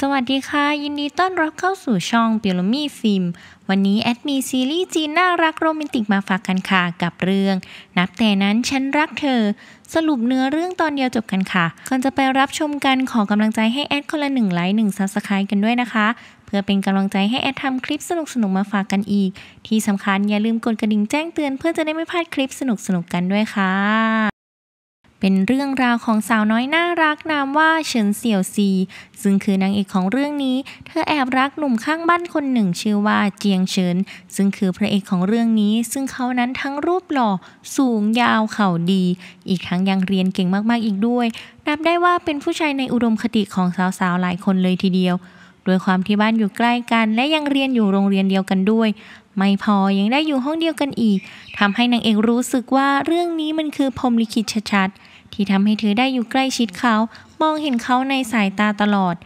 สวัสดีค่ะ ยินดีต้อนรับเข้าสู่ช่องเปียโลมี่ฟิล์มวันนี้แอดมีซีรีส์จีนน่ารักโรแมนติกมาฝากกันค่ะกับเรื่อง นับแต่นั้น ฉันรักเธอ สรุปเนื้อเรื่องตอนเดียวจบกันค่ะก่อนจะไปรับชมกันขอกำลังใจให้แอดคนละหนึ่งไลค์หนึ่งซับสไครต์กันด้วยนะคะ เพื่อเป็นกำลังใจให้แอดทำคลิปสนุกๆมาฝากกันอีก ที่สำคัญอย่าลืมกดกระดิ่งแจ้งเตือนเพื่อจะได้ไม่พลาดคลิปสนุกๆกันด้วยค่ะเป็นเรื่องราวของสาวน้อยน่ารักนามว่าเฉินเสี่ยวซีซึ่งคือนางเอกของเรื่องนี้เธอแอบรักหนุ่มข้างบ้านคนหนึ่งชื่อว่า เจียงเฉินซึ่งคือพระเอกของเรื่องนี้ ซึ่งเขานั้นทั้งรูปหล่อสูงยาวเข่าดี อีกทั้งยังเรียนเก่งมากๆ อีกด้วย นับได้ว่าเป็นผู้ชายในอุดมคติของสาวๆหลายคนเลยทีเดียวด้วยความที่บ้านอยู่ใกล้กัน และยังเรียนอยู่โรงเรียนเดียวกันด้วย ไม่พอยังได้อยู่ห้องเดียวกันอีก ทำให้นางเอกรู้สึกว่าเรื่องนี้มันคือพรมลิขิตชัดๆที่ทำให้เธอได้อยู่ใกล้ชิดเขา มองเห็นเขาในสายตาตลอด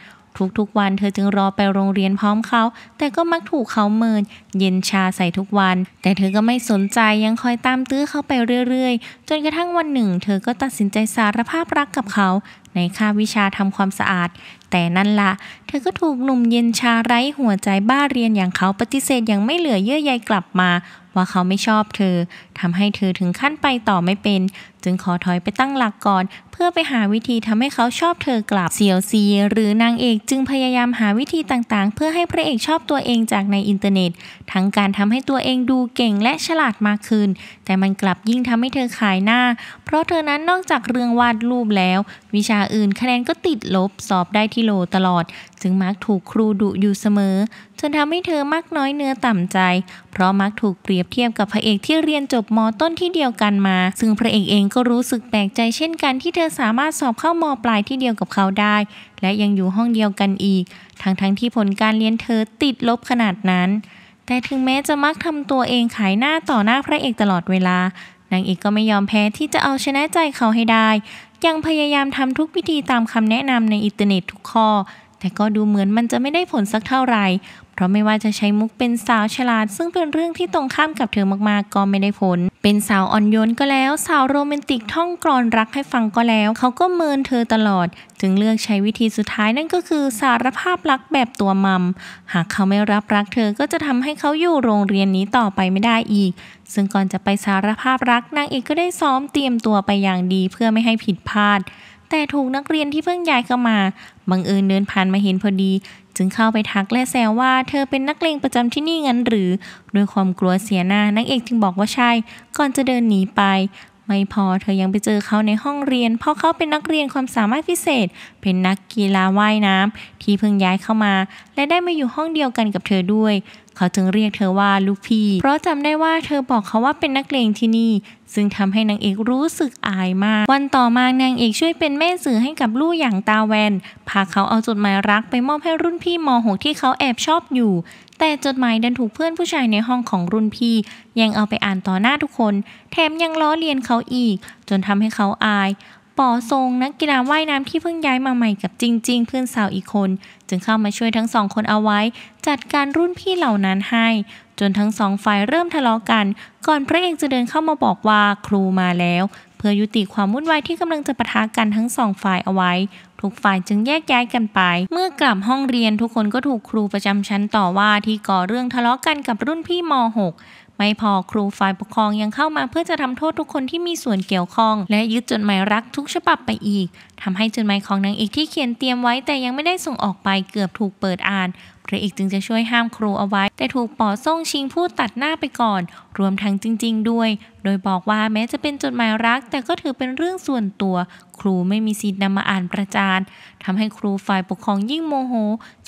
ทุกๆวันเธอจึงรอไปโรงเรียนพร้อมเขา แต่ก็มักถูกเขาเมินเย็นชาใส่ทุกวัน แต่เธอก็ไม่สนใจยังคอยตามตื้อเขาไปเรื่อยๆ จนกระทั่งวันหนึ่ง เธอก็ตัดสินใจสารภาพรักกับเขา ในคาบวิชาทำความสะอาด แต่นั่นละ่ะ เธอก็ถูกหนุ่มเย็นชาไร้หัวใจบ้าเรียนอย่างเขาปฏิเสธอย่างไม่เหลือเยื่อใยกลับมา ว่าเขาไม่ชอบเธอทำให้เธอถึงขั้นไปต่อไม่เป็นจึงขอถอยไปตั้งหลักก่อนเพื่อไปหาวิธีทำให้เขาชอบเธอกลับเซียวซีหรือนางเอก จึงพยายามหาวิธีต่างๆ เพื่อให้พระเอก ชอบตัวเองจากในอินเทอร์เน็ต ทั้งการทำให้ตัวเองดูเก่งและฉลาดมากขึ้นแต่มันกลับยิ่งทำให้เธอขายหน้า เพราะเธอนั้นนอกจากเรื่องวาดรูปแล้ว วิชาอื่นคะแนนก็ติดลบสอบได้ที่โลตลอดจึงมักถูกครูดุอยู่เสมอจนทำให้เธอมักน้อยเนื้อต่ำใจ เพราะมักถูกเปรียบเทียบกับพระเอกที่เรียนจบมต้นที่เดียวกันมา ซึ่งพระเอกเองก็รู้สึกแปลกใจเช่นกันที่เธอสามารถสอบเข้ามปลายที่เดียวกับเขาได้ และยังอยู่ห้องเดียวกันอีก ทั้งๆทที่ผลการเรียนเธอติดลบขนาดนั้น แต่ถึงแม้จะมักทำตัวเองขายหน้าต่อหน้าพระเอกตลอดเวลานางเอกก็ไม่ยอมแพ้ที่จะเอาชนะใจเขาให้ได้ยังพยายามทำทุกวิธีตามคำแนะนำในอินเทอร์เน็ตทุกข้อ แต่ก็ดูเหมือนมันจะไม่ได้ผลสักเท่าไหร่เพราะไม่ว่าจะใช้มุกเป็นสาวฉลาด ซึ่งเป็นเรื่องที่ตรงข้ามกับเธอมากๆ ก็ไม่ได้ผล เป็นสาวอ่อนโยนก็แล้ว สาวโรแมนติกท่องกรอนรักให้ฟังก็แล้ว เขาก็เมินเธอตลอด จึงเลือกใช้วิธีสุดท้ายนั่นก็คือสารภาพรักแบบตัวมัมหากเขาไม่รับรักเธอก็จะทำให้เขาอยู่โรงเรียนนี้ต่อไปไม่ได้อีก ซึ่งก่อนจะไปสารภาพรักนางเอกก็ได้ซ้อมเตรียมตัวไปอย่างดีเพื่อไม่ให้ผิดพลาดแต่ถูกนักเรียนที่เพิ่งย้ายเข้ามาบังเอิญเดินผ่านมาเห็นพอดี จึงเข้าไปทักและแซวว่าเธอเป็นนักเลงประจำที่นี่งั้น หรือด้วยความกลัวเสียหน้านักเอกจึงบอกว่าใช่ ก่อนจะเดินหนีไปไม่พอเธอยังไปเจอเขาในห้องเรียน เพราะเขาเป็นนักเรียนความสามารถพิเศษ เป็นนักกีฬาว่ายน้ำที่เพิ่งย้ายเข้ามา และได้มาอยู่ห้องเดียวกันกับเธอด้วย เขาจึงเรียกเธอว่าลูกพี่ เพราะจำได้ว่าเธอบอกเขาว่าเป็นนักเลงที่นี่ ซึ่งทำให้นางเอกรู้สึกอายมาก วันต่อมานางเอกช่วยเป็นแม่สื่อให้กับลูกอย่างตาแวนพาเขาเอาจดหมายรักไปมอบให้รุ่นพี่ม .6 ที่เขาแอบชอบอยู่แต่จดหมายดันถูกเพื่อนผู้ชายในห้องของรุ่นพี่ยังเอาไปอ่านต่อหน้าทุกคนแถมยังล้อเลียนเขาอีก จนทำให้เขาอายป๋อทรงนักกีฬาว่ายน้ำที่เพิ่งย้ายมาใหม่กับจริง ๆ เพื่อนสาวอีกคน จึงเข้ามาช่วยทั้งสองคนเอาไว้ จัดการรุ่นพี่เหล่านั้นให้ จนทั้งสองฝ่ายเริ่มทะเลาะกัน ก่อนพระเอกจะเดินเข้ามาบอกว่า ครูมาแล้ว เพื่อยุติความวุ่นวายที่กำลังจะปะทะกันทั้งสองฝ่ายเอาไว้ทุกฝ่ายจึงแยก ย้ายกันไป เมื่อกลับห้องเรียนทุกคนก็ถูกครูประจำชั้นต่อว่าที่ก่อเรื่องทะเลาะกันกับรุ่นพี่ม .6 ไม่พอครูฝ่ายปกครองยังเข้ามาเพื่อจะทำโทษทุกคนที่มีส่วนเกี่ยวข้อง และยึดจดหมายรักทุกฉบับไปอีก ทำให้จดหมายของนางเอกที่เขียนเตรียมไว้แต่ยังไม่ได้ส่งออกไปเกือบถูกเปิดอ่านพระเอกจึงจะช่วยห้ามครูเอาไว้ แต่ถูกป๋อส่งชิงพูดตัดหน้าไปก่อน รวมทั้งจริงๆด้วย โดยบอกว่าแม้จะเป็นจดหมายรัก แต่ก็ถือเป็นเรื่องส่วนตัว ครูไม่มีสิทธิ์นำมาอ่านประจานทำให้ครูฝ่ายปกครองยิ่งโมโห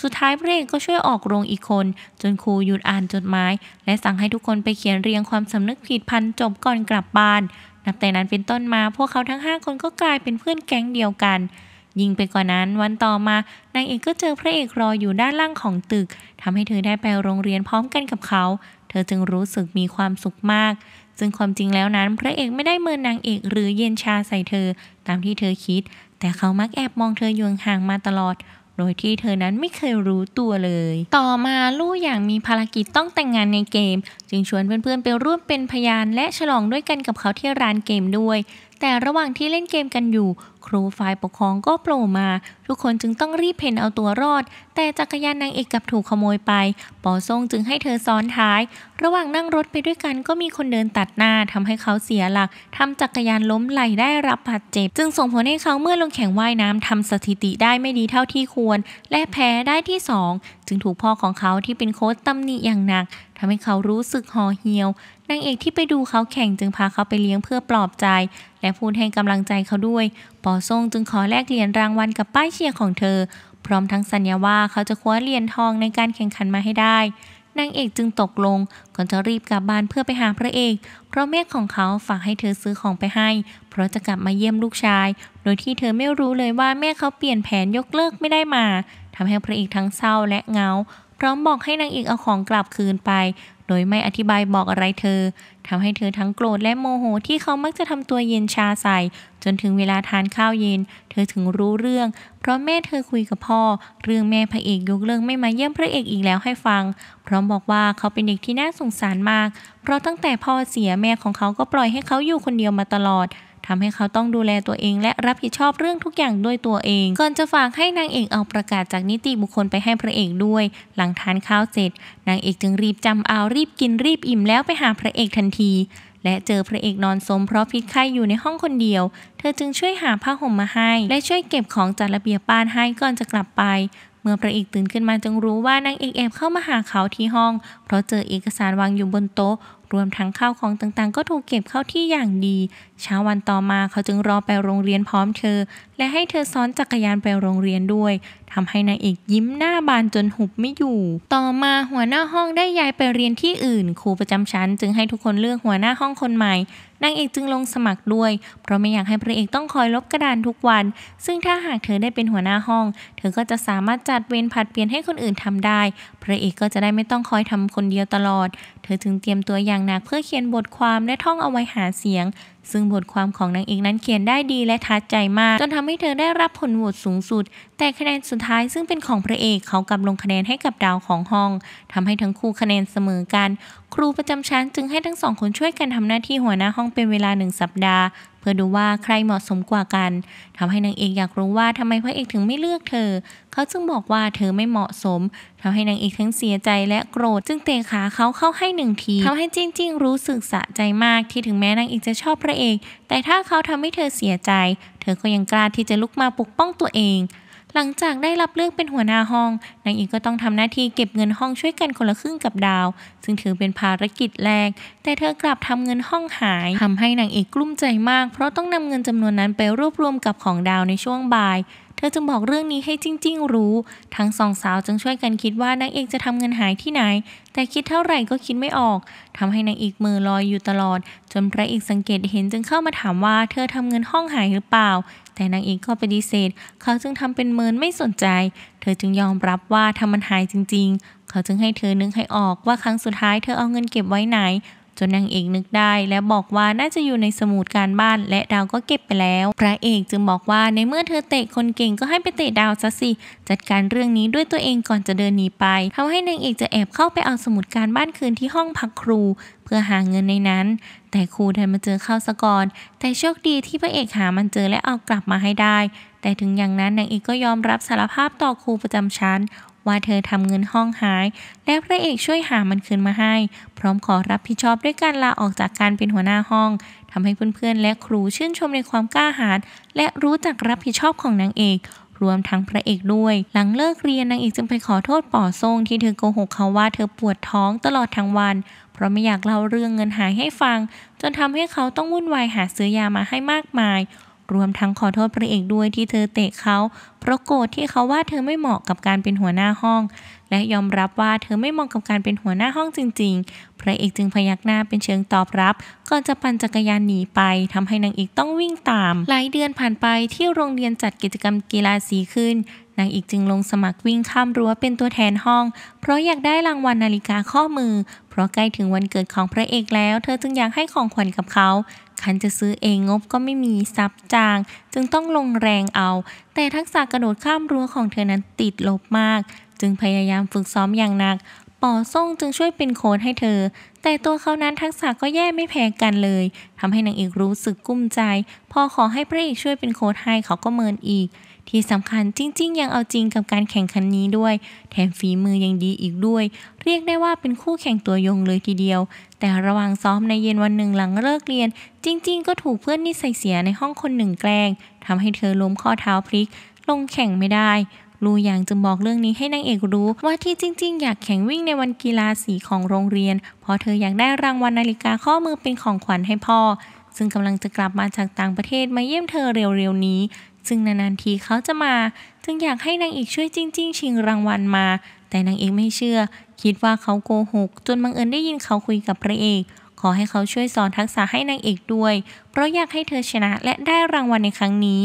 สุดท้ายพระเอกก็ช่วยออกโรงอีกคน จนครูหยุดอ่านจดหมาย และสั่งให้ทุกคนไปเขียนเรียงความสำนึกผิดพันจบก่อนกลับบ้าน นับแต่นั้นเป็นต้นมาพวกเขาทั้ง5คนก็กลายเป็นเพื่อนแก๊งเดียวกันยิ่งไปกว่านั้นวันต่อมานางเอกก็เจอพระเอกรออยู่ด้านล่างของตึก ทำให้เธอได้ไปโรงเรียนพร้อมกันกับเขา เธอจึงรู้สึกมีความสุขมาก ซึ่งความจริงแล้วนั้น พระเอกไม่ได้เมินนางเอกหรือเย็นชาใส่เธอตามที่เธอคิด แต่เขามักแอบมองเธออยู่ห่างมาตลอด โดยที่เธอนั้นไม่เคยรู้ตัวเลย ต่อมาลู่อย่างมีภารกิจต้องแต่งงานในเกม จึงชวนเพื่อนๆไปร่วมเป็นพยานและฉลองด้วยกันกับเขาที่ร้านเกมด้วย แต่ระหว่างที่เล่นเกมกันอยู่ครูฝ่ายปกครองก็โผล่มา ทุกคนจึงต้องรีบเพ่นเอาตัวรอด แต่จักรยานนางเอกกลับถูกขโมยไปปอซ่งจึงให้เธอซ้อนท้าย ระหว่างนั่งรถไปด้วยกันก็มีคนเดินตัดหน้าทำให้เขาเสียหลัก ทำจักรยานล้มไหลได้รับบาดเจ็บ จึงส่งผลให้เขาเมื่อลงแข่งว่ายน้ำทำสถิติได้ไม่ดีเท่าที่ควร และแพ้ได้ที่2จึงถูกพ่อของเขาที่เป็นโค้ชตำหนิอย่างหนักทำให้เขารู้สึกห่อเหี่ยวนางเอกที่ไปดูเขาแข่งจึงพาเขาไปเลี้ยงเพื่อปลอบใจ และพูดให้กำลังใจเขาด้วยปอทรงจึงขอแลกเหรียญรางวัลกับป้ายเชียร์ของเธอ พร้อมทั้งสัญญาว่าเขาจะคว้าเหรียญทองในการแข่งขันมาให้ได้นางเอกจึงตกลงก่อนจะรีบกลับบ้านเพื่อไปหาพระเอกเพราะแม่ของเขาฝากให้เธอซื้อของไปให้ เพราะจะกลับมาเยี่ยมลูกชาย โดยที่เธอไม่รู้เลยว่าแม่เขาเปลี่ยนแผนยกเลิกไม่ได้มาทำให้พระเอกทั้งเศร้าและเงาพร้อมบอกให้นางเอกเอาของกลับคืนไปโดยไม่อธิบายบอกอะไรเธอทำให้เธอทั้งโกรธและโมโหที่เขามักจะทำตัวเย็นชาใส่ จนถึงเวลาทานข้าวเย็นเธอถึงรู้เรื่อง เพราะแม่เธอคุยกับพ่อ เรื่องแม่พระเอกยกเลิกไม่มาเยี่ยมพระเอกอีกแล้วให้ฟัง พร้อมบอกว่าเขาเป็นเด็กที่น่าสงสารมาก เพราะตั้งแต่พ่อเสียแม่ของเขาก็ปล่อยให้เขาอยู่คนเดียวมาตลอดทำให้เขาต้องดูแลตัวเองและรับผิดชอบเรื่องทุกอย่างด้วยตัวเอง ก่อนจะฝากให้นางเอกเอาประกาศจากนิติบุคคลไปให้พระเอกด้วย หลังทานข้าวเสร็จ นางเอกจึงรีบจำเอา รีบกินรีบอิ่มแล้วไปหาพระเอกทันที และเจอพระเอกนอนสมเพราะพิษไข้อยู่ในห้องคนเดียว เธอจึงช่วยหาผ้าห่มมาให้ และช่วยเก็บของจัดระเบียบบ้านให้ก่อนจะกลับไป เมื่อพระเอกตื่นขึ้นมาจึงรู้ว่านางเอกแอบเข้ามาหาเขาที่ห้อง เพราะเจอเอกสารวางอยู่บนโต๊ะ รวมทั้งข้าวของต่างๆ ก็ถูกเก็บเข้าที่อย่างดีเช้าวันต่อมาเขาจึงรอไปโรงเรียนพร้อมเธอ และให้เธอซ้อนจักรยานไปโรงเรียนด้วย ทำให้นางเอก ยิ้มหน้าบานจนหุบไม่อยู่ ต่อมาหัวหน้าห้องได้ย้ายไปเรียนที่อื่นครูประจำชั้นจึงให้ทุกคนเลือกหัวหน้าห้องคนใหม่นางเอกจึงลงสมัครด้วย เพราะไม่อยากให้พระเอกต้องคอยลบกระดานทุกวัน ซึ่งถ้าหากเธอได้เป็นหัวหน้าห้อง เธอก็จะสามารถจัดเวรผัดเปลี่ยนให้คนอื่นทำได้พระเอกก็จะได้ไม่ต้องคอยทำคนเดียวตลอด เธอจึงเตรียมตัวอย่างหนักเพื่อเขียนบทความและท่องเอาไว้หาเสียงซึ่งบทความของนางเอกนั้นเขียนได้ดีและทัดใจมาก จนทำให้เธอได้รับผลโหวตสูงสุด แต่คะแนนสุดท้ายซึ่ง เป็นของ พระเอกเขากลับ ลงคะแนนให้กับดาวของห้อง ทำให้ทั้งคู่คะแนนเสมอกัน ครูประจำชั้นจึงให้ทั้งสอง คนช่วยกันทำหน้าที่หัวหน้าห้องเป็นเวลาหนึ่งสัปดาห์เพื่อดูว่าใครเหมาะสมกว่ากันทำให้นางเอกอยากรู้ว่าทำไมพระเอกถึงไม่เลือกเธอ เขาจึงบอกว่าเธอไม่เหมาะสมทำให้นางเอกทั้งเสียใจและโกรธ จึงเตะขาเขาเข้าให้หนึ่งทีทำให้จริงงรู้สึกสะใจมากที่ถึงแม้นางเอกจะชอบพระเอกแต่ถ้าเขาทำให้เธอเสียใจ เธอก็ยังกล้าที่จะลุกมาปกป้องตัวเองหลังจากได้รับเลือกเป็นหัวหน้าห้อง นางอิงก็ต้องทำหน้าที่เก็บเงินห้องช่วยกันคนละครึ่งกับดาว ซึ่งถือเป็นภารกิจแรก แต่เธอกลับทำเงินห้องหาย ทำให้นางเอกกลุ้มใจมากเพราะต้องนำเงินจำนวนนั้นไปรวบรวมกับของดาวในช่วงบ่าย เธอจึงบอกเรื่องนี้ให้จริงจิงรู้ ทั้งสองสาวจึงช่วยกันคิดว่านางเอกจะทำเงินหายที่ไหน แต่คิดเท่าไหร่ก็คิดไม่ออกทำให้นางเอกมือลอยอยู่ตลอด จนพระเอกสังเกตเห็นจึงเข้ามาถามว่าเธอทำเงินห้องหายหรือเปล่าแต่นางเอกก็ปฏิเสธ เขาจึงทำเป็นเมินไม่สนใจ เธอจึงยอมรับว่าทำมันหายจริงๆ เขาจึงให้เธอนึกให้ออกว่าครั้งสุดท้ายเธอเอาเงินเก็บไว้ไหนจนนางเอกนึกได้และบอกว่าน่าจะอยู่ในสมุดการบ้านและดาวก็เก็บไปแล้ว พระเอกจึงบอกว่าในเมื่อเธอเตะคนเก่งก็ให้ไปเตะดาวซะสิ จัดการเรื่องนี้ด้วยตัวเองก่อนจะเดินหนีไปทำให้นางเอกจะแอบเข้าไปเอาสมุดการบ้านคืนที่ห้องพักครู เพื่อหาเงินในนั้น แต่ครูดันมาเจอเข้าซะก่อน แต่โชคดีที่พระเอกหามันเจอและเอากลับมาให้ได้ แต่ถึงอย่างนั้นนางเอกก็ยอมรับสารภาพต่อครูประจำชั้นว่าเธอทำเงินห้องหาย และพระเอกช่วยหามันคืนมาให้ พร้อมขอรับผิดชอบด้วยการลาออกจากการเป็นหัวหน้าห้องทำให้เพื่อนๆและครูชื่นชมในความกล้าหาญและรู้จักรับผิดชอบของนางเอก รวมทั้งพระเอกด้วย หลังเลิกเรียนนางเอกจึงไปขอโทษป่อทรงที่เธอโกหกเขาว่าเธอปวดท้องตลอดทั้งวัน เพราะไม่อยากเล่าเรื่องเงินหายให้ฟัง จนทำให้เขาต้องวุ่นวายหาซื้อยามาให้มากมายรวมทั้งขอโทษพระเอกด้วยที่เธอเตะเขาเพราะโกรธที่เขาว่าเธอไม่เหมาะกับการเป็นหัวหน้าห้อง และยอมรับว่าเธอไม่เหมาะกับการเป็นหัวหน้าห้องจริง ๆ พระเอกจึงพยักหน้าเป็นเชิงตอบรับก่อนจะปั่นจักรยานหนีไป ทำให้นางเอกต้องวิ่งตาม หลายเดือนผ่านไปที่โรงเรียนจัดกิจกรรมกีฬาสีขึ้นนางเอกจึงลงสมัครวิ่งข้ามรั้วเป็นตัวแทนห้อง เพราะอยากได้รางวัลนาฬิกาข้อมือ เพราะใกล้ถึงวันเกิดของพระเอกแล้วเธอจึงอยากให้ของขวัญกับเขาคันจะซื้อเองงบก็ไม่มีซับจางจึงต้องลงแรงเอา แต่ทักษะกระโดดข้ามรั้วของเธอนั้นติดลบมาก จึงพยายามฝึกซ้อมอย่างหนักป่อส่งจึงช่วยเป็นโค้ดให้เธอ แต่ตัวเขานั้นทักษะก็แย่ไม่แพ้กันเลยทำให้นางเอกรู้สึกกุ้มใจพอขอให้พระเอกช่วยเป็นโค้ดให้เขาก็เมินอีกที่สำคัญจริงๆยังเอาจริงกับการแข่งขันนี้ด้วย แถมฝีมือยังดีอีกด้วย เรียกได้ว่าเป็นคู่แข่งตัวยงเลยทีเดียว แต่ระหว่างซ้อมในเย็นวันหนึ่งหลังเลิกเรียน จริง ๆ ก็ถูกเพื่อนนิสัยเสียในห้องคนหนึ่งแกล้งทำให้เธอล้มข้อเท้าพลิก ลงแข่งไม่ได้ ลูยางจึงบอกเรื่องนี้ให้นางเอกรู้ว่าที่จริง ๆ อยากแข่งวิ่งในวันกีฬาสีของโรงเรียนเพราะเธออยากได้รางวัลนาฬิกาข้อมือเป็นของขวัญให้พ่อ ซึ่งกำลังจะกลับมาจากต่างประเทศมาเยี่ยมเธอเร็วๆ นี้ซึ่งนานๆทีเขาจะมา จึงอยากให้นางเอกช่วยจริง ๆ ชิงรางวัลมา แต่นางเอกไม่เชื่อ คิดว่าเขาโกหก จนบังเอิญได้ยินเขาคุยกับพระเอก ขอให้เขาช่วยสอนทักษะให้นางเอกด้วย เพราะอยากให้เธอชนะและได้รางวัลในครั้งนี้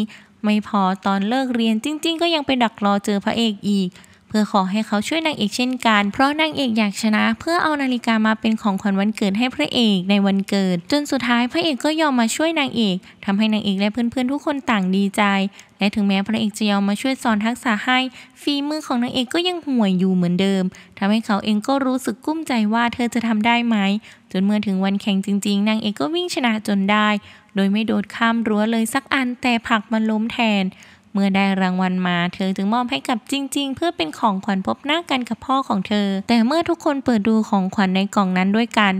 ไม่พอตอนเลิกเรียนจริงๆ ก็ยังไปดักรอเจอพระเอกอีกพื่อขอให้เขาช่วยนางเอกเช่นกัน เพราะนางเอกอยากชนะเพื่อเอานาฬิกามาเป็นของขวัญวันเกิดให้พระเอกในวันเกิด จนสุดท้ายพระเอกก็ยอมมาช่วยนางเอก ทำให้นางเอกและเพื่อนๆทุกคนต่างดีใจ และถึงแม้พระเอกจะยอมมาช่วยสอนทักษะให้ฝีมือของนางเอกก็ยังห่วยอยู่เหมือนเดิม ทำให้เขาเองก็รู้สึกกุ้มใจว่าเธอจะทำได้ไหม จนเมื่อถึงวันแข่งจริง ๆ นางเอกก็วิ่งชนะจนได้ โดยไม่โดดข้ามรั้วเลยสักอันแต่ผักมันล้มแทนเมื่อได้รางวัลมา เธอจึงมอบให้กับจริงๆ เพื่อเป็นของขวัญพบหน้ากันกับพ่อของเธอ แต่เมื่อทุกคนเปิดดูของขวัญในกล่องนั้นด้วยกัน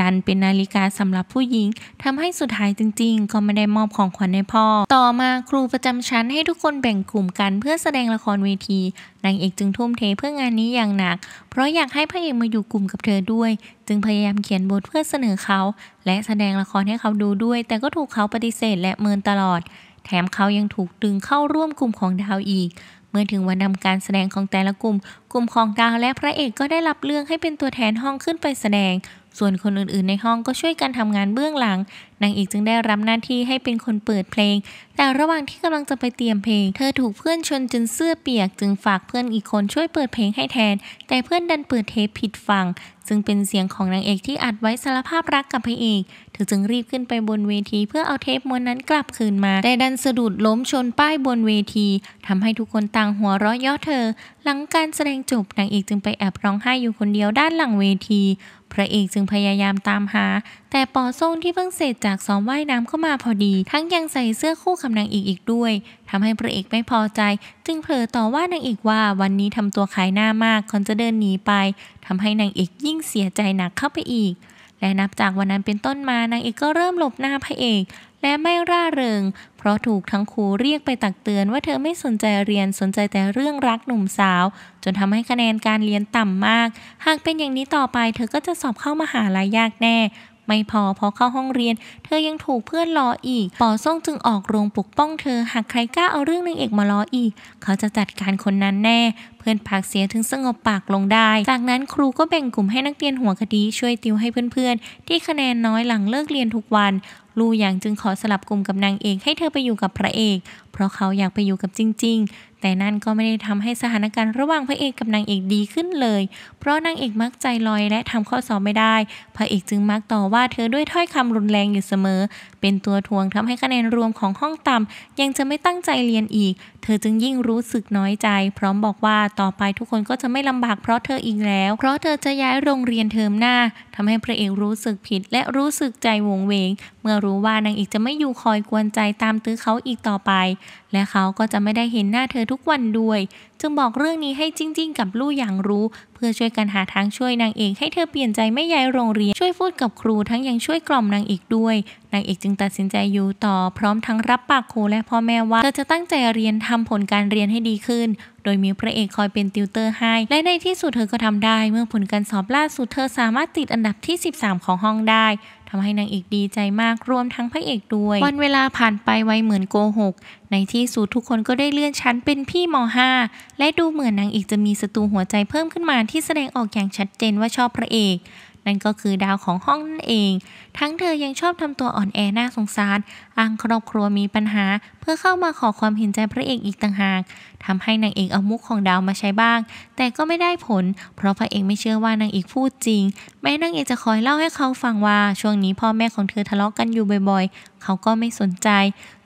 ดันเป็นนาฬิกาสำหรับผู้หญิงทำให้สุดท้ายจริงๆก็ไม่ได้มอบของขวัญให้พ่อ ต่อมาครูประจำชั้นให้ทุกคนแบ่งกลุ่มกันเพื่อแสดงละครเวทีนางเอกจึงทุ่มเทเพื่องานนี้อย่างหนัก เพราะอยากให้พระเอกมาอยู่กลุ่มกับเธอด้วย จึงพยายามเขียนบทเพื่อเสนอเขา และแสดงละครให้เขาดูด้วย แต่ก็ถูกเขาปฏิเสธ และเมินตลอดแถมเขายังถูกดึงเข้าร่วมกลุ่มของดาวอีก เมื่อถึงวันนำการแสดงของแต่ละกลุ่ม กลุ่มของดาวและพระเอกก็ได้รับเลือกให้เป็นตัวแทนห้องขึ้นไปแสดงส่วนคนอื่นๆในห้องก็ช่วยกันทำงานเบื้องหลัง นางเอกจึงได้รับหน้าที่ให้เป็นคนเปิดเพลง แต่ระหว่างที่กำลังจะไปเตรียมเพลง เธอถูกเพื่อนชนจนเสื้อเปียกจึงฝากเพื่อนอีกคนช่วยเปิดเพลงให้แทน แต่เพื่อนดันเปิดเทปผิดฟังซึ่งเป็นเสียงของนางเอกที่อัดไว้สารภาพรักกับพระเอกเธอจึงรีบขึ้นไปบนเวทีเพื่อเอาเทปม้วนนั้นกลับคืนมา แต่ดันสะดุดล้มชนป้ายบนเวทีทำให้ทุกคนต่างหัวเราะย่อเธอ หลังการแสดงจบ นางเอกจึงไปแอบร้องไห้อยู่คนเดียวด้านหลังเวทีพระเอกจึงพยายามตามหา แต่ปอส่งที่เพิ่งเสร็จจากซ้อมว่ายน้ำเข้ามาพอดี ทั้งยังใส่เสื้อคู่กับนางเอกอีกด้วย ทำให้พระเอกไม่พอใจ จึงเผลอต่อว่านางเอกว่าวันนี้ทำตัวขายหน้ามากก่อนจะเดินหนีไปทำให้นางเอกยิ่งเสียใจหนักเข้าไปอีก และนับจากวันนั้นเป็นต้นมานางเอกก็เริ่มหลบหน้าพระเอกและไม่ร่าเริงเพราะถูกทั้งครูเรียกไปตักเตือนว่าเธอไม่สนใจเรียนสนใจแต่เรื่องรักหนุ่มสาว จนทำให้คะแนนการเรียนต่ำมาก หากเป็นอย่างนี้ต่อไปเธอก็จะสอบเข้ามาหาลัยยากแน่ไม่พอพอเข้าห้องเรียน เธอยังถูกเพื่อนล้ออีกปอซ่งจึงออกโรงปกป้องเธอหากใครกล้าเอาเรื่องนางเอกมาล้ออีก เขาจะจัดการคนนั้นแน่ เพื่อนปากเสียถึงสงบปากลงได้ จากนั้นครูก็แบ่งกลุ่มให้นักเรียนหัวคดีช่วยติวให้เพื่อนๆ ที่คะแนนน้อยหลังเลิกเรียนทุกวัน ลู่หยางจึงขอสลับกลุ่มกับนางเอกให้เธอไปอยู่กับพระเอกเพราะเขาอยากไปอยู่กับจริง ๆ แต่นั่นก็ไม่ได้ทำให้สถานการณ์ระหว่างพระเอกกับนางเอกดีขึ้นเลยเพราะนางเอกมักใจลอยและทำข้อสอบไม่ได้ พระเอกจึงมักต่อว่าเธอด้วยถ้อยคำรุนแรงอยู่เสมอ เป็นตัวทวงทำให้คะแนนรวมของห้องต่ำ ยังจะไม่ตั้งใจเรียนอีก เธอจึงยิ่งรู้สึกน้อยใจ พร้อมบอกว่าต่อไปทุกคนก็จะไม่ลำบากเพราะเธออีกแล้ว เพราะเธอจะย้ายโรงเรียนเทอมหน้าทำให้พระเอกรู้สึกผิด และรู้สึกใจวงเวง เมื่อรู้ว่านางเอกจะไม่อยู่คอยกวนใจตามตื้อเขาอีกต่อไป และเขาก็จะไม่ได้เห็นหน้าเธอทุกวันด้วยจึงบอกเรื่องนี้ให้จริงๆกับลู่หยางรู้ เพื่อช่วยกันหาทางช่วยนางเอกให้เธอเปลี่ยนใจไม่ย้ายโรงเรียนช่วยพูดกับครูทั้งยังช่วยกล่อมนางเอกด้วย นางเอกจึงตัดสินใจอยู่ต่อพร้อมทั้งรับปากครูและพ่อแม่ว่าเธอจะตั้งใจเรียนทำผลการเรียนให้ดีขึ้น โดยมีพระเอกคอยเป็นติวเตอร์ให้ และในที่สุดเธอก็ทำได้ เมื่อผลการสอบล่าสุดเธอสามารถติดอันดับที่ 13 ของห้องได้ทำให้นางเอกดีใจมากรวมทั้งพระเอกด้วย วันเวลาผ่านไปไวเหมือนโกหกในที่สุดทุกคนก็ได้เลื่อนชั้นเป็นพี่ม .5 และดูเหมือนนางเอกจะมีศัตรูหัวใจเพิ่มขึ้นมาที่แสดงออกอย่างชัดเจนว่าชอบพระเอก นั่นก็คือดาวของห้องนั่นเอง ทั้งเธอยังชอบทำตัวอ่อนแอน่าสงสารอ้างครอบครัวมีปัญหาเพื่อเข้ามาขอความเห็นใจพระเอกอีกต่างหาก ทำให้นางเอกเอามุกของดาวมาใช้บ้าง แต่ก็ไม่ได้ผล เพราะพระเอกไม่เชื่อว่านางเอกพูดจริง แม้นางเอกจะคอยเล่าให้เขาฟังว่า ช่วงนี้พ่อแม่ของเธอทะเลาะกกันอยู่บ่อยๆ เขาก็ไม่สนใจ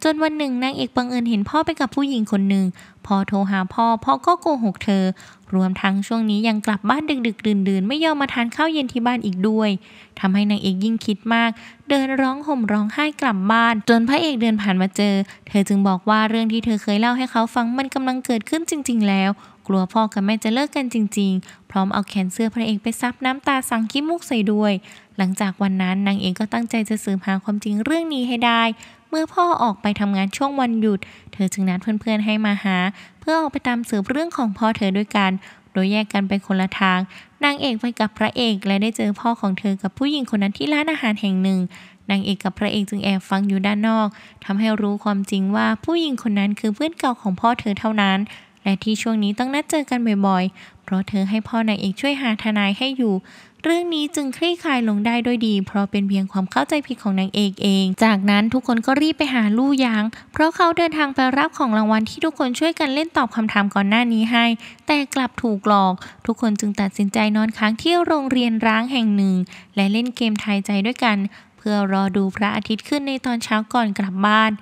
จนวันหนึ่งนางเอกบังเอิญเห็นพ่อไปกับผู้หญิงคนหนึ่ง พอโทรหาพ่อ พ่อก็โกหกเธอ รวมทั้งช่วงนี้ยังกลับบ้านดึกๆดื่นๆไม่ยอมมาทานข้าวเย็นที่บ้านอีกด้วยทำให้นางเอกยิ่งคิดมาก เดินร้องห่มร้องไห้กลับบ้าน จนพระเอกเดินผ่านมาเจอ เธอจึงบอกว่าเรื่องที่เธอเคยเล่าให้เขาฟังมันกำลังเกิดขึ้นจริง ๆ แล้ว กลัวพ่อกับแม่จะเลิกกันจริง ๆ พร้อมเอาแขนเสื้อพระเอกไปซับน้ำตาสังคิมุกใส่ด้วย หลังจากวันนั้นนางเอกก็ตั้งใจจะสืบหาความจริงเรื่องนี้ให้ได้ เมื่อพ่อออกไปทำงานช่วงวันหยุด เธอจึงนัดเพื่อนๆให้มาหา เพื่อออกไปตามสืบเรื่องของพ่อเธอด้วยกันโดยแยกกันไปคนละทางนางเอกไปกับพระเอก และได้เจอพ่อของเธอกับผู้หญิงคนนั้นที่ร้านอาหารแห่งหนึ่งนางเอกกับพระเอกจึงแอบฟังอยู่ด้านนอก ทำให้รู้ความจริงว่าผู้หญิงคนนั้นคือเพื่อนเก่าของพ่อเธอเท่านั้น และที่ช่วงนี้ต้องนัดเจอกันบ่อยๆ เพราะเธอให้พ่อนางเอกช่วยหาทนายให้อยู่เรื่องนี้จึงคลี่คลายลงได้ด้วยดี เพราะเป็นเพียงความเข้าใจผิดของนางเอกเอง จากนั้นทุกคนก็รีบไปหาลู่ยาง เพราะเขาเดินทางไปรับของรางวัลที่ทุกคนช่วยกันเล่นตอบคำถามก่อนหน้านี้ให้ แต่กลับถูกหลอก ทุกคนจึงตัดสินใจนอนค้างที่โรงเรียนร้างแห่งหนึ่ง และเล่นเกมทายใจด้วยกัน เพื่อรอดูพระอาทิตย์ขึ้นในตอนเช้าก่อนกลับบ้าน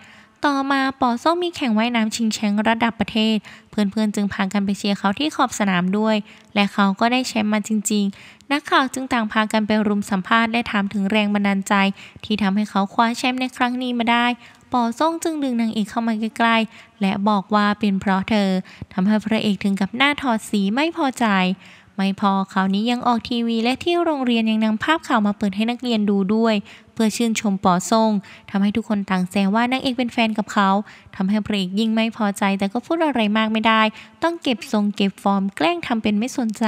ต่อมาปอส้มมีแข่งว่ายน้ำชิงแชมป์ระดับประเทศ เพื่อนๆจึงพากันไปเชียร์เขาที่ขอบสนามด้วย และเขาก็ได้แชมป์มาจริงๆ นักข่าวจึงต่างพากันไปรุมสัมภาษณ์และถามถึงแรงบันดาลใจ ที่ทำให้เขาคว้าแชมป์ในครั้งนี้มาได้ปอซ่งจึงดึงนางเอกเข้ามาใกล้ๆและบอกว่าเป็นเพราะเธอทำให้พระเอกถึงกับหน้าถอดสีไม่พอใจ ไม่พอคราวนี้ยังออกทีวีและที่โรงเรียนยังนำภาพข่าวมาเปิดให้นักเรียนดูด้วยเพื่อชื่นชมปอซ่งทำให้ทุกคนต่างแซวว่านางเอกเป็นแฟนกับเขา ทำให้พระเอกยิ่งไม่พอใจ แต่ก็พูดอะไรมากไม่ได้ ต้องเก็บทรงเก็บฟอร์มแกล้งทำเป็นไม่สนใจ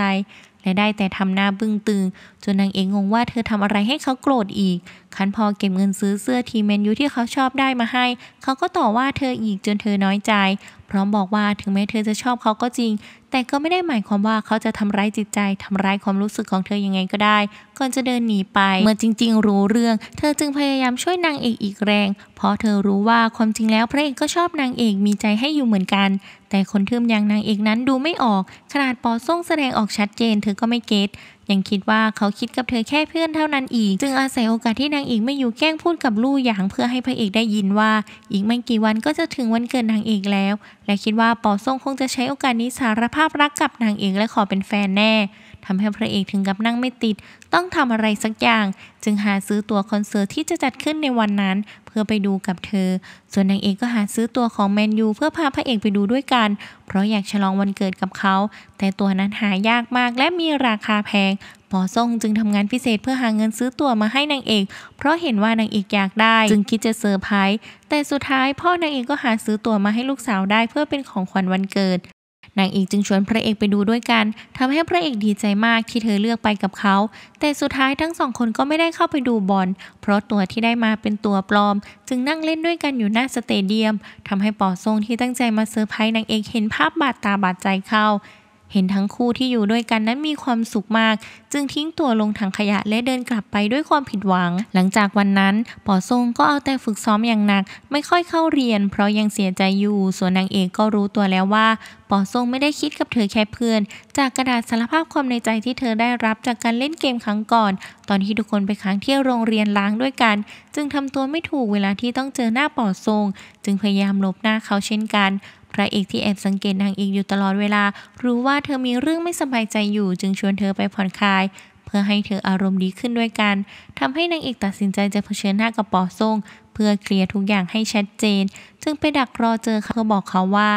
และได้แต่ทำหน้าบึ้งตึงจนนางเอกงงว่าเธอทำอะไรให้เขาโกรธอีกคันพอเก็บเงินซื้อเสื้อทีเมนยูที่เขาชอบได้มาให้ เขาก็ต่อว่าเธออีกจนเธอน้อยใจ พร้อมบอกว่าถึงแม้เธอจะชอบเขาก็จริง แต่ก็ไม่ได้หมายความว่าเขาจะทำร้ายจิตใจทำร้ายความรู้สึกของเธอยังไงก็ได้ ก่อนจะเดินหนีไป เมื่อจริง ๆ รู้เรื่อง เธอจึงพยายามช่วยนางเอกอีกแรง เพราะเธอรู้ว่าความจริงแล้วพระเอกก็ชอบนางเอกมีใจให้อยู่เหมือนกันแต่คนทึมอย่างนางเอกนั้นดูไม่ออก ขนาดปอส่งแสดงออกชัดเจนเธอก็ไม่เก็ตยังคิดว่าเขาคิดกับเธอแค่เพื่อนเท่านั้นอีกจึงอาศัยโอกาสที่นางเอกไม่อยู่แกล้งพูดกับลู่หยางเพื่อให้พระเอกได้ยินว่าอีกไม่กี่วันก็จะถึงวันเกิดนางเอกแล้ว และคิดว่าปอส่งคงจะใช้โอกาสนี้สารภาพรักกับนางเอกและขอเป็นแฟนแน่ทำให้พระเอกถึงกับนั่งไม่ติด ต้องทำอะไรสักอย่าง จึงหาซื้อตั๋วคอนเสิร์ตที่จะจัดขึ้นในวันนั้น เพื่อไปดูกับเธอ ส่วนนางเอกก็หาซื้อตั๋วของแมนยูเพื่อพาพระเอกไปดูด้วยกัน เพราะอยากฉลองวันเกิดกับเขา แต่ตั๋วนั้นหายากมากและมีราคาแพงหมอซ่งจึงทำงานพิเศษเพื่อหาเงินซื้อตั๋วมาให้นางเอก เพราะเห็นว่านางเอกอยากได้ จึงคิดจะเซอร์ไพรส์ แต่สุดท้ายพ่อนางเอกก็หาซื้อตั๋วมาให้ลูกสาวได้เพื่อเป็นของขวัญวันเกิดนางเอกจึงชวนพระเอกไปดูด้วยกันทำให้พระเอกดีใจมากที่เธอเลือกไปกับเขา แต่สุดท้ายทั้งสองคนก็ไม่ได้เข้าไปดูบอล เพราะตัวที่ได้มาเป็นตัวปลอม จึงนั่งเล่นด้วยกันอยู่หน้าสเตเดียมทำให้ปอซงที่ตั้งใจมาเซอร์ไพรส์นางเอกเห็นภาพบาดตาบาดใจเข้าเห็นทั้งคู่ที่อยู่ด้วยกันนั้นมีความสุขมาก จึงทิ้งตัวลงถังขยะและเดินกลับไปด้วยความผิดหวัง หลังจากวันนั้นปอซงก็เอาแต่ฝึกซ้อมอย่างหนักไม่ค่อยเข้าเรียนเพราะยังเสียใจอยู่ ส่วนนางเอกก็รู้ตัวแล้วว่าปอซงไม่ได้คิดกับเธอแค่เพื่อน จากกระดาษสารภาพความในใจที่เธอได้รับจากการเล่นเกมครั้งก่อน ตอนที่ทุกคนไปค้างที่โรงเรียนล้างด้วยกัน จึงทำตัวไม่ถูกเวลาที่ต้องเจอหน้าปอซงจึงพยายามหลบหน้าเขาเช่นกันพระเอกที่แอบสังเกตนางเอกอยู่ตลอดเวลา รู้ว่าเธอมีเรื่องไม่สบายใจอยู่จึงชวนเธอไปผ่อนคลาย เพื่อให้เธออารมณ์ดีขึ้นด้วยกัน ทำให้นางเอกตัดสินใจจะเผชิญหน้ากับปอส่งเพื่อเคลียร์ทุกอย่างให้ชัดเจนจึงไปดักรอเจอเขาเพื่อบอกเขาว่า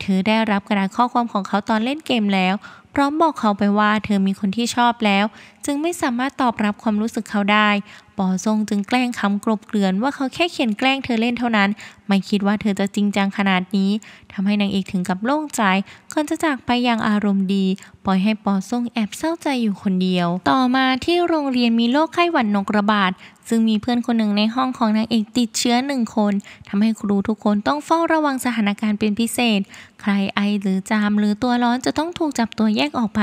เธอได้รับกระดาษข้อความของเขาตอนเล่นเกมแล้ว พร้อมบอกเขาไปว่า เธอมีคนที่ชอบแล้ว จึงไม่สามารถตอบรับความรู้สึกเขาได้ปอซงจึงแกล้งคำกลบเกลื่อนว่าเขาแค่เขียนแกล้งเธอเล่นเท่านั้น ไม่คิดว่าเธอจะจริงจังขนาดนี้ทำให้นางเอกถึงกับโล่งใจก่อนจะจากไปอย่างอารมณ์ดี ปล่อยให้ปอซงแอบเศร้าใจอยู่คนเดียว ต่อมาที่โรงเรียนมีโรคไข้หวัดนกระบาดซึ่งมีเพื่อนคนหนึ่งในห้องของนางเอกติดเชื้อหนึ่งคน ทำให้ครูทุกคนต้องเฝ้าระวังสถานการณ์เป็นพิเศษ ใครไอหรือจามหรือตัวร้อนจะต้องถูกจับตัวแยกออกไป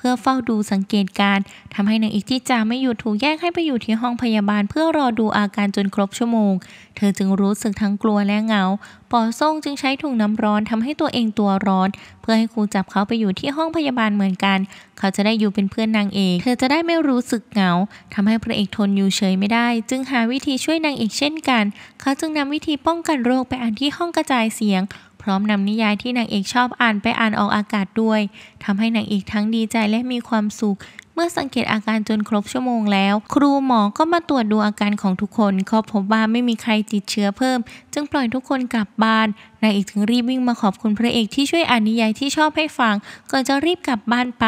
เพื่อเฝ้าดูสังเกตการ ทำให้นางอิกจิจาไม่หยุดถูกแยกให้ไปอยู่ที่ห้องพยาบาล เพื่อรอดูอาการจนครบชั่วโมง เธอจึงรู้สึกทั้งกลัวและเหงาปอซ่งจึงใช้ถุงน้ำร้อนทำให้ตัวเองตัวร้อน เพื่อให้ครูจับเขาไปอยู่ที่ห้องพยาบาลเหมือนกัน เขาจะได้อยู่เป็นเพื่อนนางเอกเธอจะได้ไม่รู้สึกเหงา ทำให้พระเอกทนอยู่เฉยไม่ได้ จึงหาวิธีช่วยนางเอกเช่นกัน เขาจึงนำวิธีป้องกันโรคไปอ่านที่ห้องกระจายเสียงพร้อมนำนิยายที่นางเอกชอบอ่านไปอ่านออกอากาศด้วยทำให้นางเอกทั้งดีใจและมีความสุข เมื่อสังเกตอาการจนครบชั่วโมงแล้ว ครูหมอก็มาตรวจดูอาการของทุกคนเขาพบว่าไม่มีใครติดเชื้อเพิ่ม จึงปล่อยทุกคนกลับบ้านนางเอกถึงรีบวิ่งมาขอบคุณพระเอกที่ช่วยอ่านนิยายที่ชอบให้ฟังก่อนจะรีบกลับบ้านไป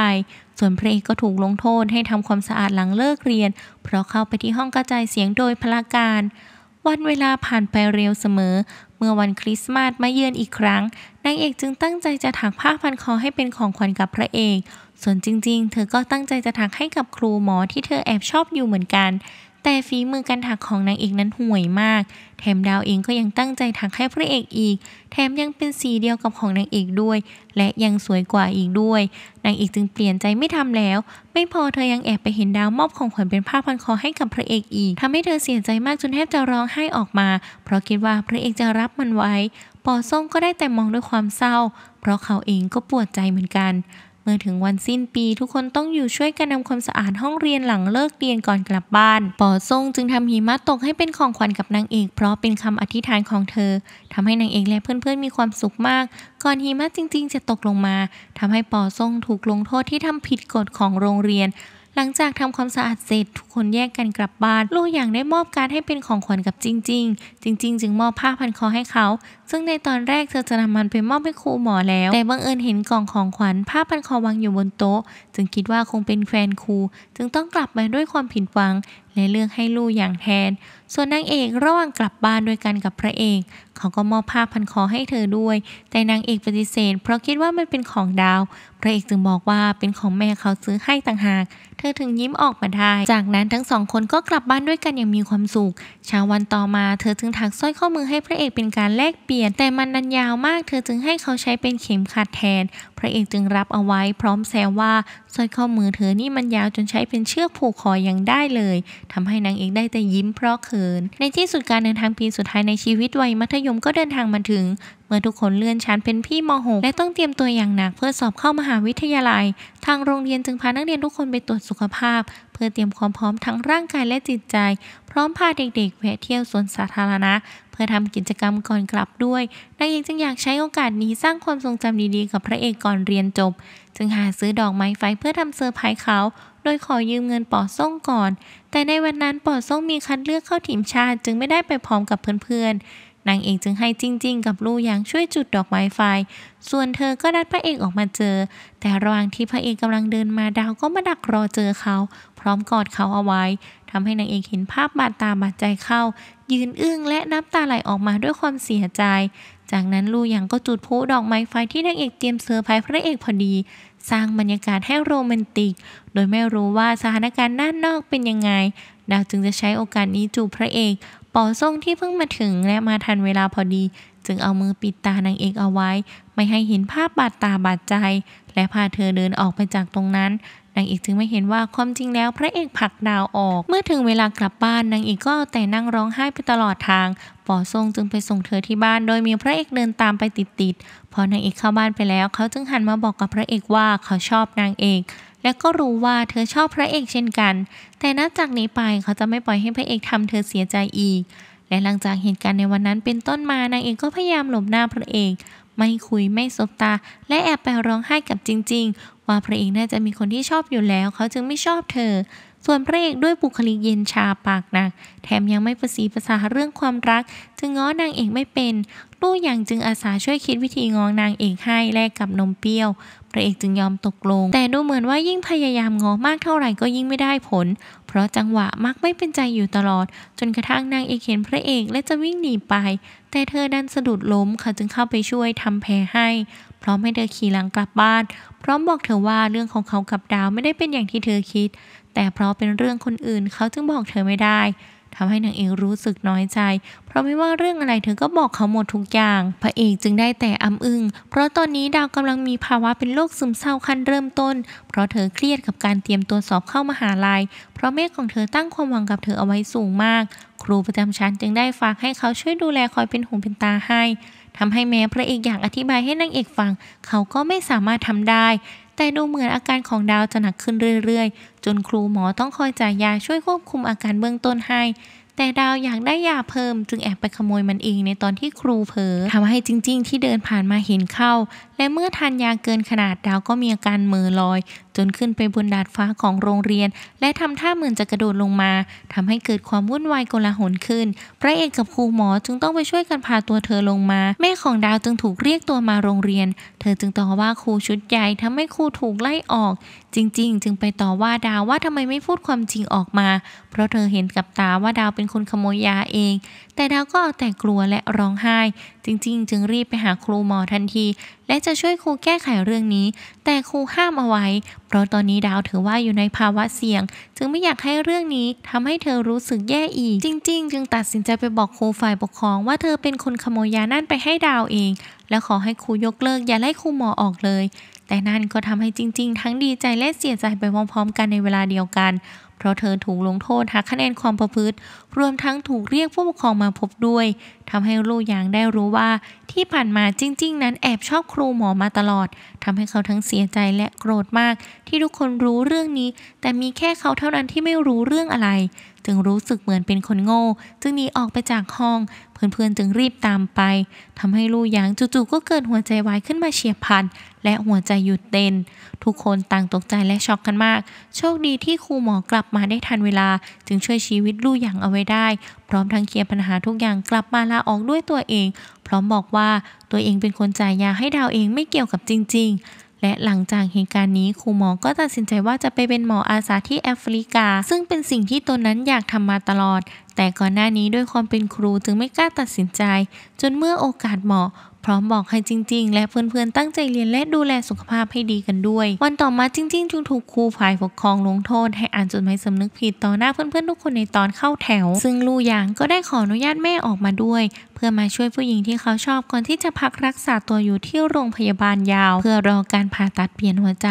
ส่วนพระเอกก็ถูกลงโทษให้ทำความสะอาดหลังเลิกเรียน เพราะเข้าไปที่ห้องกระจายเสียงโดยพลาการวันเวลาผ่านไปเร็วเสมอมื่อวันคริสต์มาสมาเยือนอีกครั้ง นางเอกจึงตั้งใจจะถักผ้าพันคอให้เป็นของขวัญกับพระเอก ส่วนจริงๆเธอก็ตั้งใจจะถักให้กับครูหมอที่เธอแอบชอบอยู่เหมือนกัน แต่ฝีมือการถักของนางเอกนั้นห่วยมากแถมดาวเองก็ยังตั้งใจถักให้พระเอกอีก แถมยังเป็นสีเดียวกับของนางเอกด้วย และยังสวยกว่าอีกด้วย นางเอกจึงเปลี่ยนใจไม่ทำแล้ว ไม่พอเธอยังแอบไปเห็นดาวมอบของขวัญเป็นผ้าพันคอให้กับพระเอกอีกทำให้เธอเสียใจมากจนแทบจะร้องไห้ออกมา เพราะคิดว่าพระเอกจะรับมันไว้ ปอส้มก็ได้แต่มองด้วยความเศร้า เพราะเขาเองก็ปวดใจเหมือนกันเมื่อถึงวันสิ้นปีทุกคนต้องอยู่ช่วยกันทำความสะอาดห้องเรียนหลังเลิกเรียนก่อนกลับบ้านปอซงจึงทำหิมะตกให้เป็นของขวัญกับนางเอก เพราะเป็นคำอธิษฐานของเธอทำให้นางเอกและเพื่อนๆมีความสุขมาก ก่อนหิมะจริงๆ จะตกลงมาทำให้ปอซงถูกลงโทษที่ทำผิดกฎของโรงเรียนหลังจากทำความสะอาดเสร็จทุกคนแยกกันกลับบ้านลูกอย่างได้มอบการให้เป็นของขวัญกับจริงจริงจริงจึงมอบผ้าพันคอให้เขา ซึ่งในตอนแรกเธอจะนำมันไปมอบให้ครูหมอแล้ว แต่บังเอิญเห็นกล่องของขวัญผ้าพันคอวางอยู่บนโต๊ะจึงคิดว่าคงเป็นแฟนครูจึงต้องกลับมาด้วยความผิดหวัง และเลือกให้ลูกอย่างแทน ส่วนนางเอกระหว่างกลับบ้านด้วยกันกับพระเอกเขาก็มอบผ้าพันคอให้เธอด้วย แต่นางเอกปฏิเสธเพราะคิดว่ามันเป็นของดาว พระเอกจึงบอกว่าเป็นของแม่เขาซื้อให้ต่างหาก เธอถึงยิ้มออกมาได้ จากนั้นทั้งสองคนก็กลับบ้านด้วยกันอย่างมีความสุขเช้าวันต่อมาเธอจึงถักสร้อยข้อมือ ให้พระเอกเป็นการแลกเปลี่ยน แต่มันนันยาวมาก เธอจึงให้เขาใช้เป็นเข็มขัดแทน พระเอกจึงรับเอาไว้พร้อมแซวว่าสร้อยข้อมือเธอนี่มันยาวจนใช้เป็นเชือกผูกคอยังได้เลย ทำให้นางเอกได้แต่ยิ้มเพราะเขิน ในที่สุดการเดินทางปีสุดท้ายในชีวิตวัยมัธยมมก็เดินทางมาถึงเมื่อทุกคนเลื่อนชั้นเป็นพี่ม .6 และต้องเตรียมตัวอย่างหนัก เพื่อสอบเข้ามหาวิทยาลัย ทางโรงเรียนจึงพานักเรียนทุกคนไปตรวจสุขภาพ เพื่อเตรียมความพร้อมทั้งร่างกายและจิตใจ พร้อมพาเด็กๆแวะเที่ยวสวนสาธารณะ เพื่อทำกิจกรรมก่อนกลับด้วยนักเรียนจึงอยากใช้โอกาสนี้สร้างความทรงจำดีๆ กับพระเอกก่อนเรียนจบ จึงหาซื้อดอกไม้ไฟเพื่อทำเซอร์ไพรส์เขา โดยขอยืมเงินปอส่งก่อน แต่ในวันนั้นปอส่งมีคัดเลือกเข้าทีมชาติจึงไม่ได้ไปพร้อมกับเพื่อนๆนางเอกจึงให้จริงๆ กับลู่หยางช่วยจุดดอกไม้ไฟ ส่วนเธอก็นัดพระเอกออกมาเจอ แต่ระหว่างที่พระเอกกำลังเดินมาดาวก็มาดักรอเจอเขา พร้อมกอดเขาเอาไว้ทำให้นางเอกเห็นภาพบาดตาบาดใจเข้า ยืนอึ้งและน้ำตาไหลออกมาด้วยความเสียใจ จากนั้นลู่หยางก็จุดพลุดอกไม้ไฟที่นางเอกเตรียมเซอร์ไพรส์พระเอกพอดี สร้างบรรยากาศให้โรแมนติก โดยไม่รู้ว่าสถานการณ์ด้านนอกเป็นยังไง ดาวจึงจะใช้โอกาสนี้จูบพระเอกป๋อซ่งที่เพิ่งมาถึงและมาทันเวลาพอดี จึงเอามือปิดตานางเอกเอาไว้ ไม่ให้เห็นภาพบาดตาบาดใจ และพาเธอเดินออกไปจากตรงนั้นนางเอกจึงไม่เห็นว่าความจริงแล้ว พระเอกผลักดาวออก เมื่อถึงเวลากลับบ้านนางเอกก็เอาแต่นั่งร้องไห้ไปตลอดทางป๋อซงจึงไปส่งเธอที่บ้านโดยมีพระเอกเดินตามไปติดๆพอนางเอกเข้าบ้านไปแล้วเขาจึงหันมาบอกกับพระเอกว่าเขาชอบนางเอกและก็รู้ว่าเธอชอบพระเอกเช่นกัน แต่นับจากนี้ไปเขาจะไม่ปล่อยให้พระเอกทำเธอเสียใจอีก และหลังจากเหตุการณ์ในวันนั้นเป็นต้นมานางเอกก็พยายามหลบหน้าพระเอก ไม่คุยไม่สบตา และแอบไปร้องไห้กับจริงๆ ว่าพระเอก น่าจะมีคนที่ชอบอยู่แล้ว เขาจึงไม่ชอบเธอ ส่วนพระเอกด้วยบุคลิกเย็นชาปากหนักแถมยังไม่ประสีภาษาเรื่องความรัก จึงง้อนางเอกไม่เป็นลู่หยางจึงอาสาช่วยคิดวิธีงองนางเอกให้แลกกับนมเปรี้ยวพระเอกจึงยอมตกลง แต่ดูเหมือนว่ายิ่งพยายามงอมากเท่าไหร่ก็ยิ่งไม่ได้ผล เพราะจังหวะมักไม่เป็นใจอยู่ตลอด จนกระทั่งนางเอกเห็นพระเอกและจะวิ่งหนีไป แต่เธอดันสะดุดล้มเขาจึงเข้าไปช่วยทำแผลให้พร้อมให้เธอขี่หลังกลับบ้าน พร้อมบอกเธอว่าเรื่องของเขากับดาวไม่ได้เป็นอย่างที่เธอคิด แต่เพราะเป็นเรื่องคนอื่นเขาจึงบอกเธอไม่ได้ทำให้นางเอกรู้สึกน้อยใจ เพราะไม่ว่าเรื่องอะไรเธอก็บอกเขาหมดทุกอย่าง พระเอกจึงได้แต่อำอึง้ง เพราะตอนนี้ดาวกำลังมีภาวะเป็นโรคซึมเศร้าขั้นเริ่มต้น เพราะเธอเครียดกับการเตรียมตัวสอบเข้ามหาลายัย เพราะแม่ของเธอตั้งความหวังกับเธอเอาไว้สูงมาก ครูประจำชั้นจึงได้ฝากให้เขาช่วยดูแลคอยเป็นหูเป็นตาให้ทำให้แม้พระเอกอยากอธิบายให้นางเอกฟัง เขาก็ไม่สามารถทำได้แต่ดูเหมือนอาการของดาวจะหนักขึ้นเรื่อยๆ จนครูหมอต้องคอยจ่ายยาช่วยควบคุมอาการเบื้องต้นให้แต่ดาวอยากได้ยาเพิ่มจึงแอบไปขโมยมันเองในตอนที่ครูเผลอทำให้จริงๆที่เดินผ่านมาเห็นเข้า และเมื่อทานยาเกินขนาดดาวก็มีอาการมือลอย จนขึ้นไปบนดาดฟ้าของโรงเรียน และทำท่าเหมือนจะกระโดดลงมาทำให้เกิดความวุ่นวายโกลาหลขึ้น พระเอกกับครูหมอจึงต้องไปช่วยกันพาตัวเธอลงมา แม่ของดาวจึงถูกเรียกตัวมาโรงเรียน เธอจึงต่อว่าครูชุดใหญ่ทำให้ครูถูกไล่ออก จริง ๆ จึงไปต่อว่าดาวว่าทำไมไม่พูดความจริงออกมา เพราะเธอเห็นกับตาว่าดาวเป็นเป็นคนขโมยยาเอง แต่ดาวก็เอาแต่กลัวและร้องไห้ จริง ๆ จึงรีบไปหาครูหมอทันที และจะช่วยครูแก้ไขเรื่องนี้ แต่ครูห้ามเอาไว้ เพราะตอนนี้ดาวถือว่าอยู่ในภาวะเสี่ยง จึงไม่อยากให้เรื่องนี้ทำให้เธอรู้สึกแย่อีก จริง ๆ จึงตัดสินใจไปบอกครูฝ่ายปกครองว่าเธอเป็นคนขโมยยานั่นไปให้ดาวเอง และขอให้ครูยกเลิกอย่าไล่ครูหมอออกเลย แต่นั่นก็ทำให้จริงๆ ทั้งดีใจและเสียใจไปพร้อมๆ กันในเวลาเดียวกันเพราะเธอถูกลงโทษหักคะแนนความประพฤติรวมทั้งถูกเรียกผู้ปกครองมาพบด้วยทำให้ลูกยางได้รู้ว่าที่ผ่านมาจริงๆ นั้นแอบชอบครูหมอมาตลอดทำให้เขาทั้งเสียใจและโกรธมาก ที่ทุกคนรู้เรื่องนี้ แต่มีแค่เขาเท่านั้นที่ไม่รู้เรื่องอะไร จึงรู้สึกเหมือนเป็นคนโง่จึงหนีออกไปจากห้องเพื่อนๆจึงรีบตามไปทำให้ลูกยางจู่ๆก็เกิดหัวใจวายขึ้นมาเฉียบพลันและหัวใจหยุดเต้นทุกคนต่างตกใจและช็อกกันมาก โชคดีที่ครูหมอกลับมาได้ทันเวลาจึงช่วยชีวิตลูกยางเอาไว้ได้พร้อมทั้งเคลียร์ปัญหาทุกอย่างกลับมาลาออกด้วยตัวเองพร้อมบอกว่าตัวเองเป็นคนจ่ายยาให้ดาวเองไม่เกี่ยวกับจริง ๆ และหลังจากเหตุการณ์นี้ครูหมอก็ตัดสินใจว่าจะไปเป็นหมออาสาที่แอฟริกา ซึ่งเป็นสิ่งที่ตนนั้นอยากทำมาตลอด แต่ก่อนหน้านี้ด้วยความเป็นครูจึงไม่กล้าตัดสินใจ จนเมื่อโอกาสเหมาะพร้อมบอกให้จริงๆ และเพื่อนๆ ตั้งใจเรียนและดูแลสุขภาพให้ดีกันด้วย วันต่อมาจริงๆจึงถูกครูฝ่ายปกครองลงโทษให้อ่านจดหมายสำนึกผิดต่อหน้าเพื่อนๆ ทุกคนในตอนเข้าแถว ซึ่งลู่หยางก็ได้ขออนุญาตแม่ออกมาด้วย เพื่อมาช่วยผู้หญิงที่เขาชอบก่อนที่จะพักรักษาตัวอยู่ที่โรงพยาบาลยาว เพื่อรอการผ่าตัดเปลี่ยนหัวใจ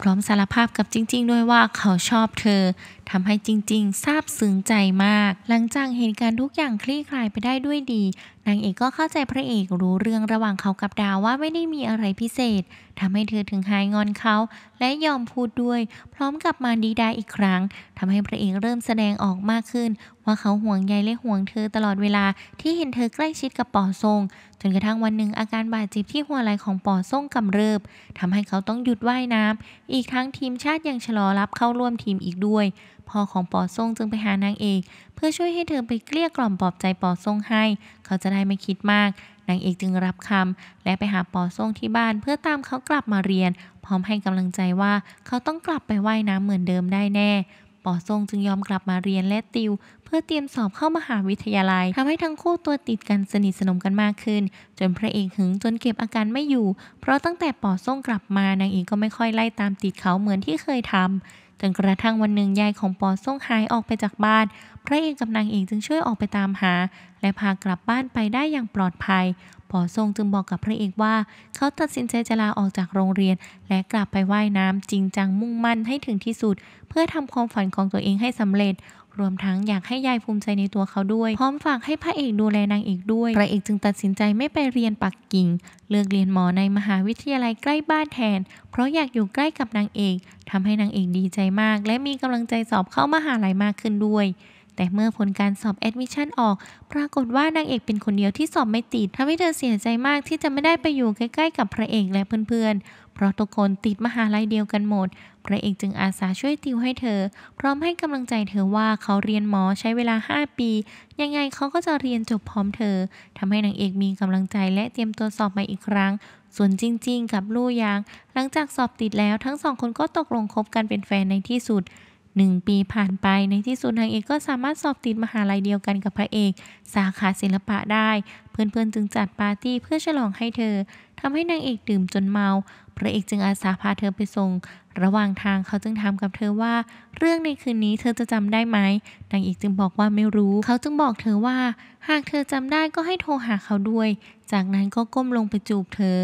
พร้อมสารภาพกับจริง ๆ ด้วยว่าเขาชอบเธอทำให้จริงๆซาบซึ้งใจมาก หลังจากเหตุการณ์ทุกอย่างคลี่คลายไปได้ด้วยดี นางเอกก็เข้าใจพระเอกรู้เรื่องระหว่างเขากับดาวว่าไม่ได้มีอะไรพิเศษทำให้เธอถึงหายงอนเขา และยอมพูดด้วยพร้อมกับมาดีดาอีกครั้งทำให้พระเอกเริ่มแสดงออกมากขึ้น ว่าเขาห่วงใยและห่วงเธอตลอดเวลาที่เห็นเธอใกล้ชิดกับป่อทรง จนกระทั่งวันหนึ่งอาการบาดเจ็บที่หัวไหล่ของป่อซ่งกำเริบทำให้เขาต้องหยุดว่ายน้ำอีกทั้งทีมชาติยังชะลอรับเข้าร่วมทีมอีกด้วยพ่อของป่อซ่งจึงไปหานางเอกเพื่อช่วยให้เธอไปเกลี้ยกล่อมปลอบใจป่อซ่งให้ เขาจะได้ไม่คิดมากนางเอกจึงรับคำและไปหาปอส่งที่บ้านเพื่อตามเขากลับมาเรียน พร้อมให้กำลังใจว่าเขาต้องกลับไปไว่ายน้ำเหมือนเดิมได้แน่ปอซงจึงยอมกลับมาเรียนและติวเพื่อเตรียมสอบเข้ามหาวิทยาลัยทำให้ทั้งคู่ตัวติดกันสนิทสนมกันมากขึ้น จนพระเอกหึงจนเก็บอาการไม่อยู่ เพราะตั้งแต่ปอซงกลับมานางเอกก็ไม่ค่อยไล่ตามติดเขาเหมือนที่เคยทำจนกระทั่งวันหนึ่งยายของปอส่งหายออกไปจากบ้านพระเอกกับนางเอกจึงช่วยออกไปตามหา และพากลับบ้านไปได้อย่างปลอดภัยปอทรงจึงบอกกับพระเอกว่า เขาตัดสินใจจะลาออกจากโรงเรียน และกลับไปไว่ายน้ำจริงจังมุ่งมั่นให้ถึงที่สุด เพื่อทำความฝันของตัวเองให้สำเร็จ รวมทั้งอยากให้ยายภูมิใจในตัวเขาด้วย พร้อมฝากให้พระเอกดูแลนางเอกด้วย พระเอกจึงตัดสินใจไม่ไปเรียนปักกิ่ง เลือกเรียนหมอในมหาวิทยาลัยใกล้บ้านแทน เพราะอยากอยู่ใกล้กับนางเอกทำให้นางเอกดีใจมาก และมีกำลังใจสอบเข้ามหาลัยมากขึ้นด้วยแต่เมื่อผลการสอบแอดมิชชั่นออก ปรากฏว่านางเอกเป็นคนเดียวที่สอบไม่ติดทำให้เธอเสียใจมากที่จะไม่ได้ไปอยู่ใกล้ ๆ กับพระเอกและเพื่อนๆเพราะทุกคนติดมหาลัยเดียวกันหมด พระเอกจึงอาสาช่วยติวให้เธอ พร้อมให้กำลังใจเธอว่าเขาเรียนหมอใช้เวลา 5 ปี ยังไงเขาก็จะเรียนจบพร้อมเธอทำให้นางเอกมีกำลังใจและเตรียมตัวสอบใหม่อีกครั้ง ส่วนจริงๆ กับลู่ยาง หลังจากสอบติดแล้วทั้งสองคนก็ตกลงคบกันเป็นแฟนในที่สุด1ปีผ่านไปในที่สุดนางเอกก็สามารถสอบติดมหาลัยเดียวกันกับพระเอกสาขาศิลปะได้ เพื่อนๆจึงจัดปาร์ตี้เพื่อฉลองให้เธอ ทำให้นางเอกดื่มจนเมา พระเอกจึงอาสาพาเธอไปส่งระหว่างทางเขาจึงถามกับเธอว่า เรื่องในคืนนี้เธอจะจำได้ไหมนางเอกจึงบอกว่าไม่รู้ เขาจึงบอกเธอว่าหากเธอจำได้ก็ให้โทรหาเขาด้วยจากนั้นก็ก้มลงไปจูบเธอ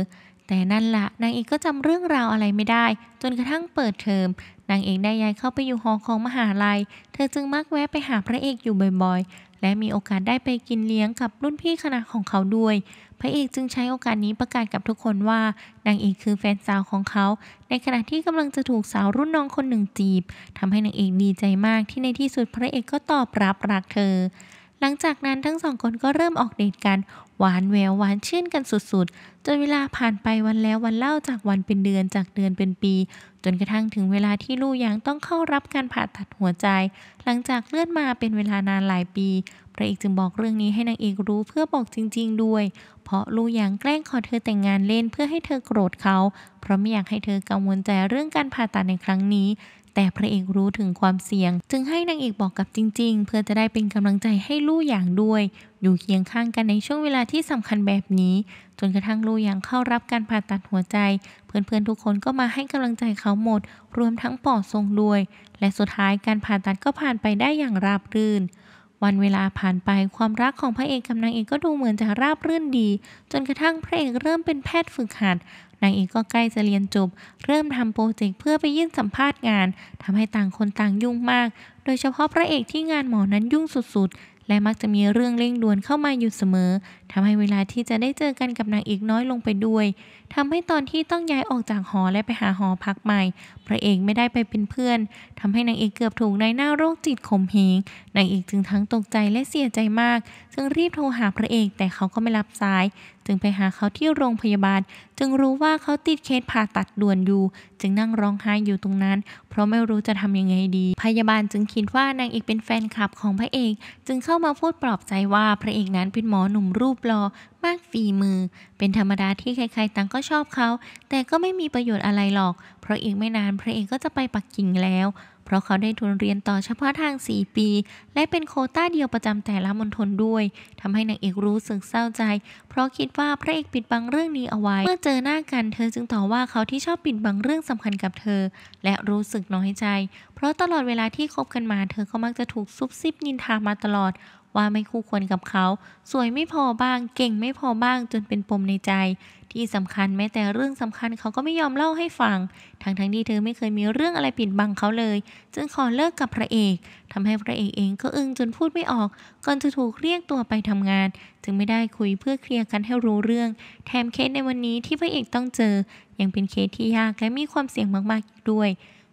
แต่นั่นละนางเอกก็จำเรื่องราวอะไรไม่ได้ จนกระทั่งเปิดเทอมนางเอกได้ย้ายเข้าไปอยู่หอของมหาลัย เธอจึงมักแวะไปหาพระเอกอยู่บ่อยๆ และมีโอกาสได้ไปกินเลี้ยงกับรุ่นพี่คณะของเขาด้วย พระเอกจึงใช้โอกาสนี้ประกาศกับทุกคนว่านางเอกคือแฟนสาวของเขา ในขณะที่กำลังจะถูกสาวรุ่นน้องคนหนึ่งจีบทำให้นางเอกดีใจมากที่ในที่สุดพระเอกก็ตอบรับรักเธอหลังจากนั้นทั้งสองคนก็เริ่มออกเดทกัน หวานแวว หวานชื่นกันสุดๆ จนเวลาผ่านไปวันแล้ววันเล่าจากวันเป็นเดือนจากเดือนเป็นปี จนกระทั่งถึงเวลาที่ลู่ยังต้องเข้ารับการผ่าตัดหัวใจ หลังจากเลื่อนมาเป็นเวลานานหลายปีพระเอกจึงบอกเรื่องนี้ให้นางเอกรู้เพื่อบอกจริงๆด้วย เพราะลูหยางแกล้งขอเธอแต่งงานเล่นเพื่อให้เธอโกรธเขา เพราะไม่อยากให้เธอกังวลใจเรื่องการผ่าตัดในครั้งนี้ แต่พระเอกรู้ถึงความเสี่ยง จึงให้นางเอกบอกกับจริงๆ เพื่อจะได้เป็นกำลังใจให้ลู่หยางด้วย อยู่เคียงข้างกันในช่วงเวลาที่สำคัญแบบนี้ จนกระทั่งลู่หยางเข้ารับการผ่าตัดหัวใจ เพื่อนๆทุกคนก็มาให้กำลังใจเขาหมด รวมทั้งปอดทรงด้วย และสุดท้ายการผ่าตัดก็ผ่านไปได้อย่างราบรื่นวันเวลาผ่านไปความรักของพระเอกกับนางเอกก็ดูเหมือนจะราบรื่นดี จนกระทั่งพระเอกเริ่มเป็นแพทย์ฝึกหัดนางเอกก็ใกล้จะเรียนจบ เริ่มทำโปรเจกต์เพื่อไปยื่นสัมภาษณ์งานทำให้ต่างคนต่างยุ่งมาก โดยเฉพาะพระเอกที่งานหมอนั้นยุ่งสุดๆและมักจะมีเรื่องเร่งด่วนเข้ามาอยู่เสมอทำให้เวลาที่จะได้เจอกันกับนางเอกน้อยลงไปด้วยทำให้ตอนที่ต้องย้ายออกจากหอและไปหาหอพักใหม่ พระเอกไม่ได้ไปเป็นเพื่อนทำให้นางเอกเกือบถูกนายหน้าโรคจิตข่มเหงนางเอกจึงทั้งตกใจและเสียใจมาก จึงรีบโทรหาพระเอกแต่เขาก็ไม่รับสาย จึงไปหาเขาที่โรงพยาบาล จึงรู้ว่าเขาติดเคสผ่าตัดด่วนอยู่ จึงนั่งร้องไห้อยู่ตรงนั้นเพราะไม่รู้จะทำยังไงดี พยาบาลจึงคิดว่านางเอกเป็นแฟนคลับของพระเอก จึงเข้ามาพูดปลอบใจว่าพระเอกนั้นเป็นหมอหนุ่มรูปหล่อมากฝีมือ เป็นธรรมดาที่ใครๆต่างก็ชอบเขา แต่ก็ไม่มีประโยชน์อะไรหรอก เพราะอีกไม่นานพระเอกก็จะไปปักกิ่งแล้วเพราะเขาได้ทุนเรียนต่อเฉพาะทาง 4 ปี และเป็นโคต้าเดียวประจำแต่ละมณฑลด้วย ทำให้นางเอกรู้สึกเศร้าใจ เพราะคิดว่าพระเอกปิดบังเรื่องนี้เอาไว้ เมื่อเจอหน้ากัน เธอจึงต่อว่าเขาที่ชอบปิดบังเรื่องสำคัญกับเธอและรู้สึกน้อยใจ เพราะตลอดเวลาที่คบกันมา เธอก็มักจะถูกซุบซิบนินทามาตลอดว่าไม่คู่ควรกับเขา สวยไม่พอบ้าง เก่งไม่พอบ้าง จนเป็นปมในใจ ที่สำคัญแม้แต่เรื่องสำคัญเขาก็ไม่ยอมเล่าให้ฟัง ทั้งๆทที่เธอไม่เคยมีเรื่องอะไรปิดบังเขาเลย จึงขอเลิกกับพระเอกทำให้พระเอกเองก็อึ้งจนพูดไม่ออก ก่อนจะถูกเรียกตัวไปทำงาน จึงไม่ได้คุยเพื่อเคลียร์กันให้รู้เรื่อง แถมเคสในวันนี้ที่พระเอกต้องเจอ ยังเป็นเคสที่ยากและมีความเสี่ยงมาก ๆ ด้วย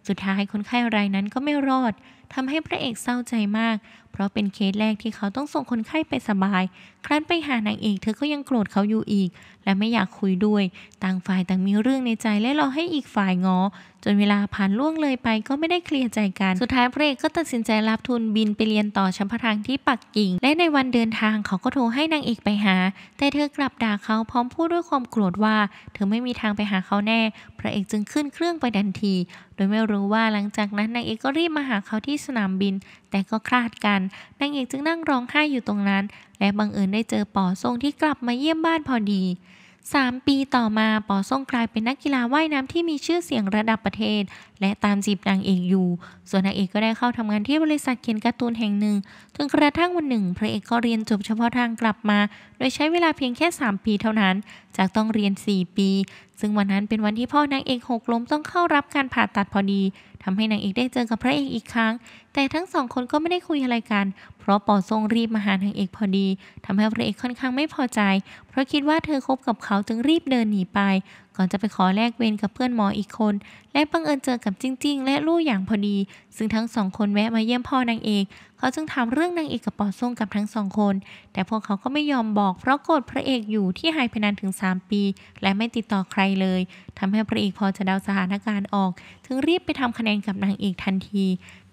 สุดท้าย คนไข้รายนั้นก็ไม่รอด ทำให้พระเอกเศร้าใจมากราะเป็นเคสแรกที่เขาต้องส่งคนไข้ไปสบายครั้นไปหานางเอก เธอก็ยังโกรธเขาอยู่อีก และไม่อยากคุยด้วย ต่างฝ่ายต่างมีเรื่องในใจและรอให้อีกฝ่ายงอ จนเวลาผ่านล่วงเลยไป ก็ไม่ได้เคลียร์ใจกัน สุดท้ายพระเอกก็ตัดสินใจรับทุนบินไปเรียนต่อชั้นพะทางที่ปักกิ่ง และในวันเดินทางเขาก็โทรให้นางเอกไปหา แต่เธอกลับด่าเขาพร้อมพูดด้วยความโกรธว่าเธอไม่มีทางไปหาเขาแน่ พระเอกจึงขึ้นเครื่องไปทันที โดยไม่รู้ว่าหลังจากนั้นนางเอกก็รีบมาหาเขาที่สนามบิน แต่ก็คลาดกัน นางเอกจึงนั่งร้องไห้อยู่ตรงนั้นและบังเอิญได้เจอปอซ่งที่กลับมาเยี่ยมบ้านพอดี 3 ปีต่อมาปอซ่งกลายเป็นนักกีฬาว่ายน้ำที่มีชื่อเสียงระดับประเทศ และตามจีบนางเอกอยู่ ส่วนนางเอกก็ได้เข้าทำงานที่บริษัทเขียนการ์ตูนแห่งหนึ่ง จนกระทั่งวันหนึ่ง พระเอกก็เรียนจบเฉพาะทางกลับมา โดยใช้เวลาเพียงแค่ 3 ปีเท่านั้น จากต้องเรียน 4 ปี ซึ่งวันนั้นเป็นวันที่พ่อนางเอกหกล้มต้องเข้ารับการผ่าตัดพอดีทำให้นางเอกได้เจอกับพระเอกอีกครั้ง แต่ทั้งสองคนก็ไม่ได้คุยอะไรกันเพราะปอท่งรีบมาหาทางเอกพอดี ทำให้พระเอกค่อนข้างไม่พอใจ เพราะคิดว่าเธอคบกับเขาจึงรีบเดินหนีไปก่อนจะไปขอแลกเวรกับเพื่อนหมออีกคนและบังเอิญเจอกับจริงๆและลู่อย่างพอดี ซึ่งทั้งสองคนแวะมาเยี่ยมพ่อนางเอกเขาจึงถามเรื่องนางเอกกับปอท่งกับทั้งสองคน แต่พวกเขาก็ไม่ยอมบอก เพราะโกรธพระเอกอยู่ที่หายไปนานถึง 3 ปี และไม่ติดต่อใครเลย ทำให้พระเอกพอจะเดาสถานการณ์ออกจึงรีบไปทำคะแนนกับนางเอกทันที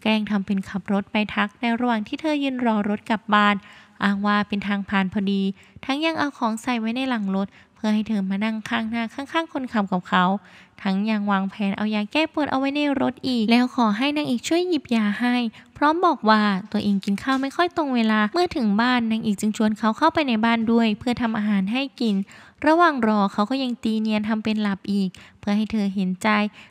แกล้งทำเป็นขับรถไปทักในระหว่างที่เธอยืนรอรถกลับบ้านอ้างว่าเป็นทางผ่านพอดี ทั้งยังเอาของใส่ไว้ในหลังรถเพื่อให้เธอมานั่งข้างหน้าข้างๆคนขับกับเขาทั้งยังวางแผนเอายาแก้ปวดเอาไว้ในรถอีก แล้วขอให้นางเอกช่วยหยิบยาให้ พร้อมบอกว่าตัวเองกินข้าวไม่ค่อยตรงเวลาเมื่อถึงบ้านนางเอกจึงชวนเขาเข้าไปในบ้านด้วย เพื่อทำอาหารให้กินระหว่างรอเขาก็ยังตีเนียนทำเป็นหลับอีก เพื่อให้เธอเห็นใจ